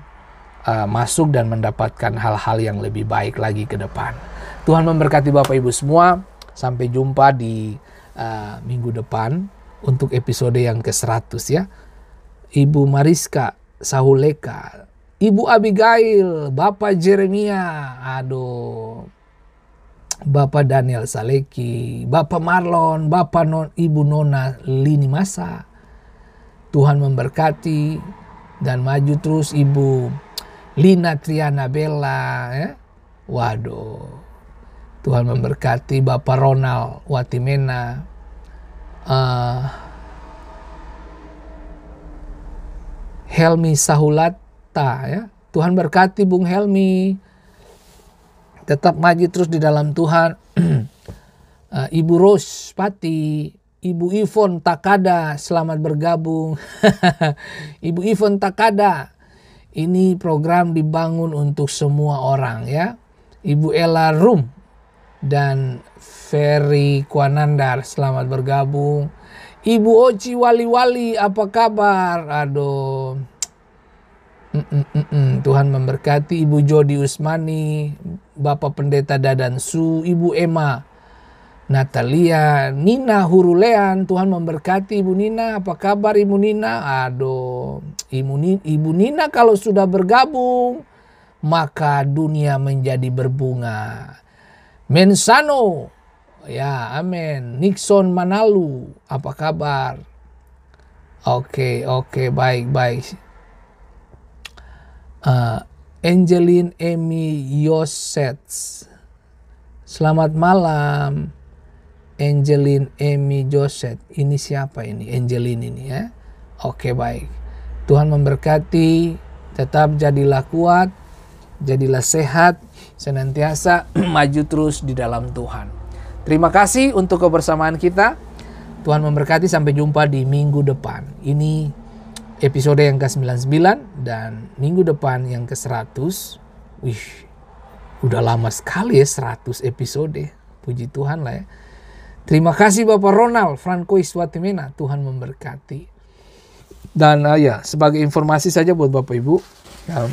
eh, masuk dan mendapatkan hal-hal yang lebih baik lagi ke depan. Tuhan memberkati Bapak Ibu semua. Sampai jumpa di uh, minggu depan untuk episode yang ke-100 ya. Ibu Mariska Sahuleka Ibu Abigail, Bapak Jeremia, aduh, Bapak Daniel Saleki, Bapak Marlon, Bapak non, Ibu Nona Lini Masa. Tuhan memberkati dan maju terus Ibu Lina Triana Bella. Ya. Waduh, Tuhan memberkati Bapak Ronald Watimena. Uh, Helmi Sahulat ya. Tuhan berkati Bung Helmi. Tetap maju terus di dalam Tuhan. Eh, Ibu Rose Pati, Ibu Ivon Takada, selamat bergabung. Ibu Ivon Takada, ini program dibangun untuk semua orang ya. Ibu Ella Rum dan Ferry Kwanandar, selamat bergabung. Ibu Oci Wali-Wali, apa kabar? Aduh, Mm-mm-mm. Tuhan memberkati Ibu Jody Usmani, Bapak Pendeta Dadan Su, Ibu Emma, Natalia, Nina Hurulean. Tuhan memberkati Ibu Nina. Apa kabar Ibu Nina? Aduh, Ibu Nina, Ibu Nina kalau sudah bergabung, maka dunia menjadi berbunga. Mensano, ya amin. Nixon Manalu, apa kabar? Oke, oke, baik, baik uh, Angeline Amy Yosets. Selamat malam. Angeline Amy Joset. Ini siapa ini? Angeline ini ya. Oke baik. Tuhan memberkati. Tetap jadilah kuat. Jadilah sehat. Senantiasa maju terus di dalam Tuhan. Terima kasih untuk kebersamaan kita. Tuhan memberkati. Sampai jumpa di minggu depan. Ini episode yang ke-99 dan minggu depan yang ke-100. Wih, udah lama sekali ya 100 episode. Puji Tuhan lah ya. Terima kasih Bapak Ronald Franco Iswatimena. Tuhan memberkati. Dan uh, ya, sebagai informasi saja buat Bapak Ibu. Ya,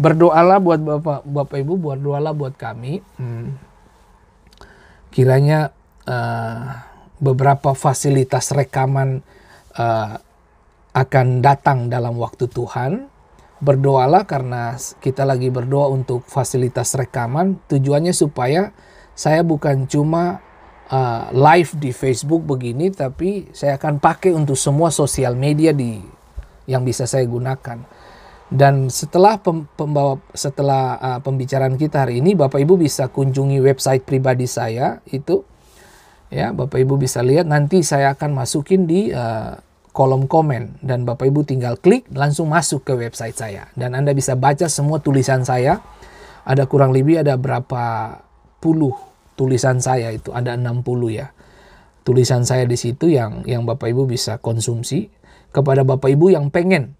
berdoalah buat Bapak Bapak Ibu, berdoalah buat kami. Hmm. Kiranya uh, beberapa fasilitas rekaman uh, akan datang dalam waktu Tuhan. Berdoalah karena kita lagi berdoa untuk fasilitas rekaman. Tujuannya supaya saya bukan cuma uh, live di Facebook begini, tapi saya akan pakai untuk semua sosial media di yang bisa saya gunakan. Dan setelah pembawa setelah uh, pembicaraan kita hari ini, Bapak Ibu bisa kunjungi website pribadi saya itu. Ya, Bapak Ibu bisa lihat nanti saya akan masukin di uh, kolom komen dan Bapak Ibu tinggal klik langsung masuk ke website saya dan Anda bisa baca semua tulisan saya. Ada kurang lebih ada berapa puluh tulisan saya itu, ada 60 ya. Tulisan saya di situ yang yang Bapak Ibu bisa konsumsi kepada Bapak Ibu yang pengen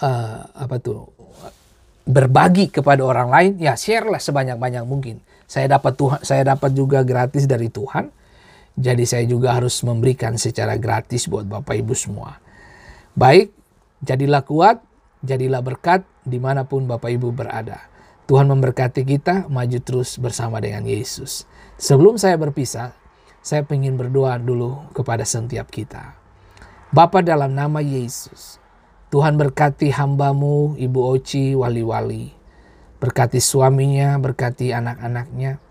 uh, apa tuh berbagi kepada orang lain, ya share lah sebanyak-banyak mungkin. Saya dapat Tuhan, saya dapat juga gratis dari Tuhan jadi saya juga harus memberikan secara gratis buat Bapak Ibu semua. Baik, jadilah kuat, jadilah berkat dimanapun Bapak Ibu berada. Tuhan memberkati kita, maju terus bersama dengan Yesus. Sebelum saya berpisah, saya ingin berdoa dulu kepada setiap kita. Bapa dalam nama Yesus, Tuhan berkati hambamu, Ibu Oci, wali-wali. Berkati suaminya, berkati anak-anaknya.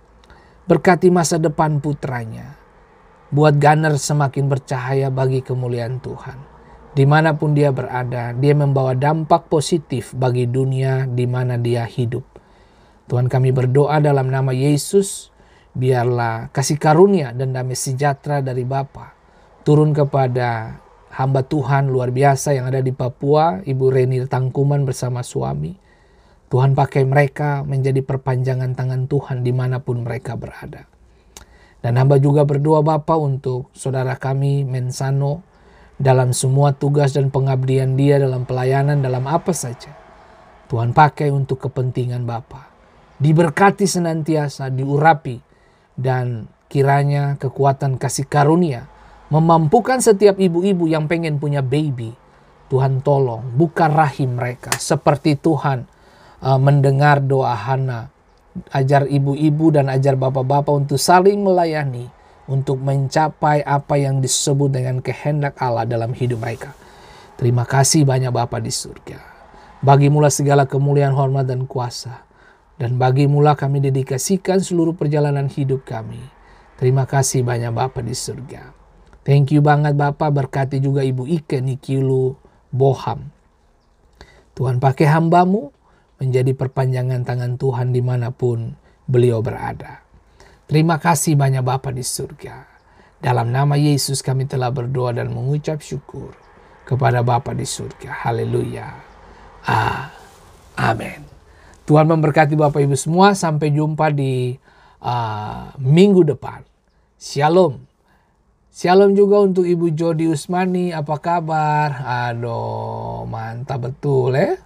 Berkati masa depan putranya buat Gunner semakin bercahaya bagi kemuliaan Tuhan. Dimanapun dia berada, dia membawa dampak positif bagi dunia di mana dia hidup. Tuhan kami berdoa dalam nama Yesus, biarlah kasih karunia dan damai sejahtera dari Bapa turun kepada hamba Tuhan luar biasa yang ada di Papua, Ibu Reni Tangkuman bersama suami. Tuhan pakai mereka menjadi perpanjangan tangan Tuhan dimanapun mereka berada. Dan hamba juga berdoa Bapa untuk saudara kami Mensano dalam semua tugas dan pengabdian dia dalam pelayanan dalam apa saja. Tuhan pakai untuk kepentingan Bapa. Diberkati senantiasa, diurapi dan kiranya kekuatan kasih karunia memampukan setiap ibu-ibu yang pengen punya baby. Tuhan tolong buka rahim mereka seperti Tuhan uh, mendengar doa Hana ajar ibu-ibu dan ajar bapak-bapak untuk saling melayani untuk mencapai apa yang disebut dengan kehendak Allah dalam hidup mereka. Terima kasih banyak Bapa di surga. Bagi mula segala kemuliaan, hormat, dan kuasa. Dan bagi mula kami dedikasikan seluruh perjalanan hidup kami. Terima kasih banyak Bapak di surga. Thank you banget Bapak berkati juga Ibu Ike Nikilu Boham. Tuhan pakai hambamu menjadi perpanjangan tangan Tuhan dimanapun beliau berada. Terima kasih banyak Bapa di surga. Dalam nama Yesus kami telah berdoa dan mengucap syukur kepada Bapa di surga. Haleluya. Ah, amin. Tuhan memberkati Bapak Ibu semua. Sampai jumpa di uh, minggu depan. Shalom. Shalom juga untuk Ibu Jody Usmani, apa kabar? Aduh, mantap betul ya. Eh?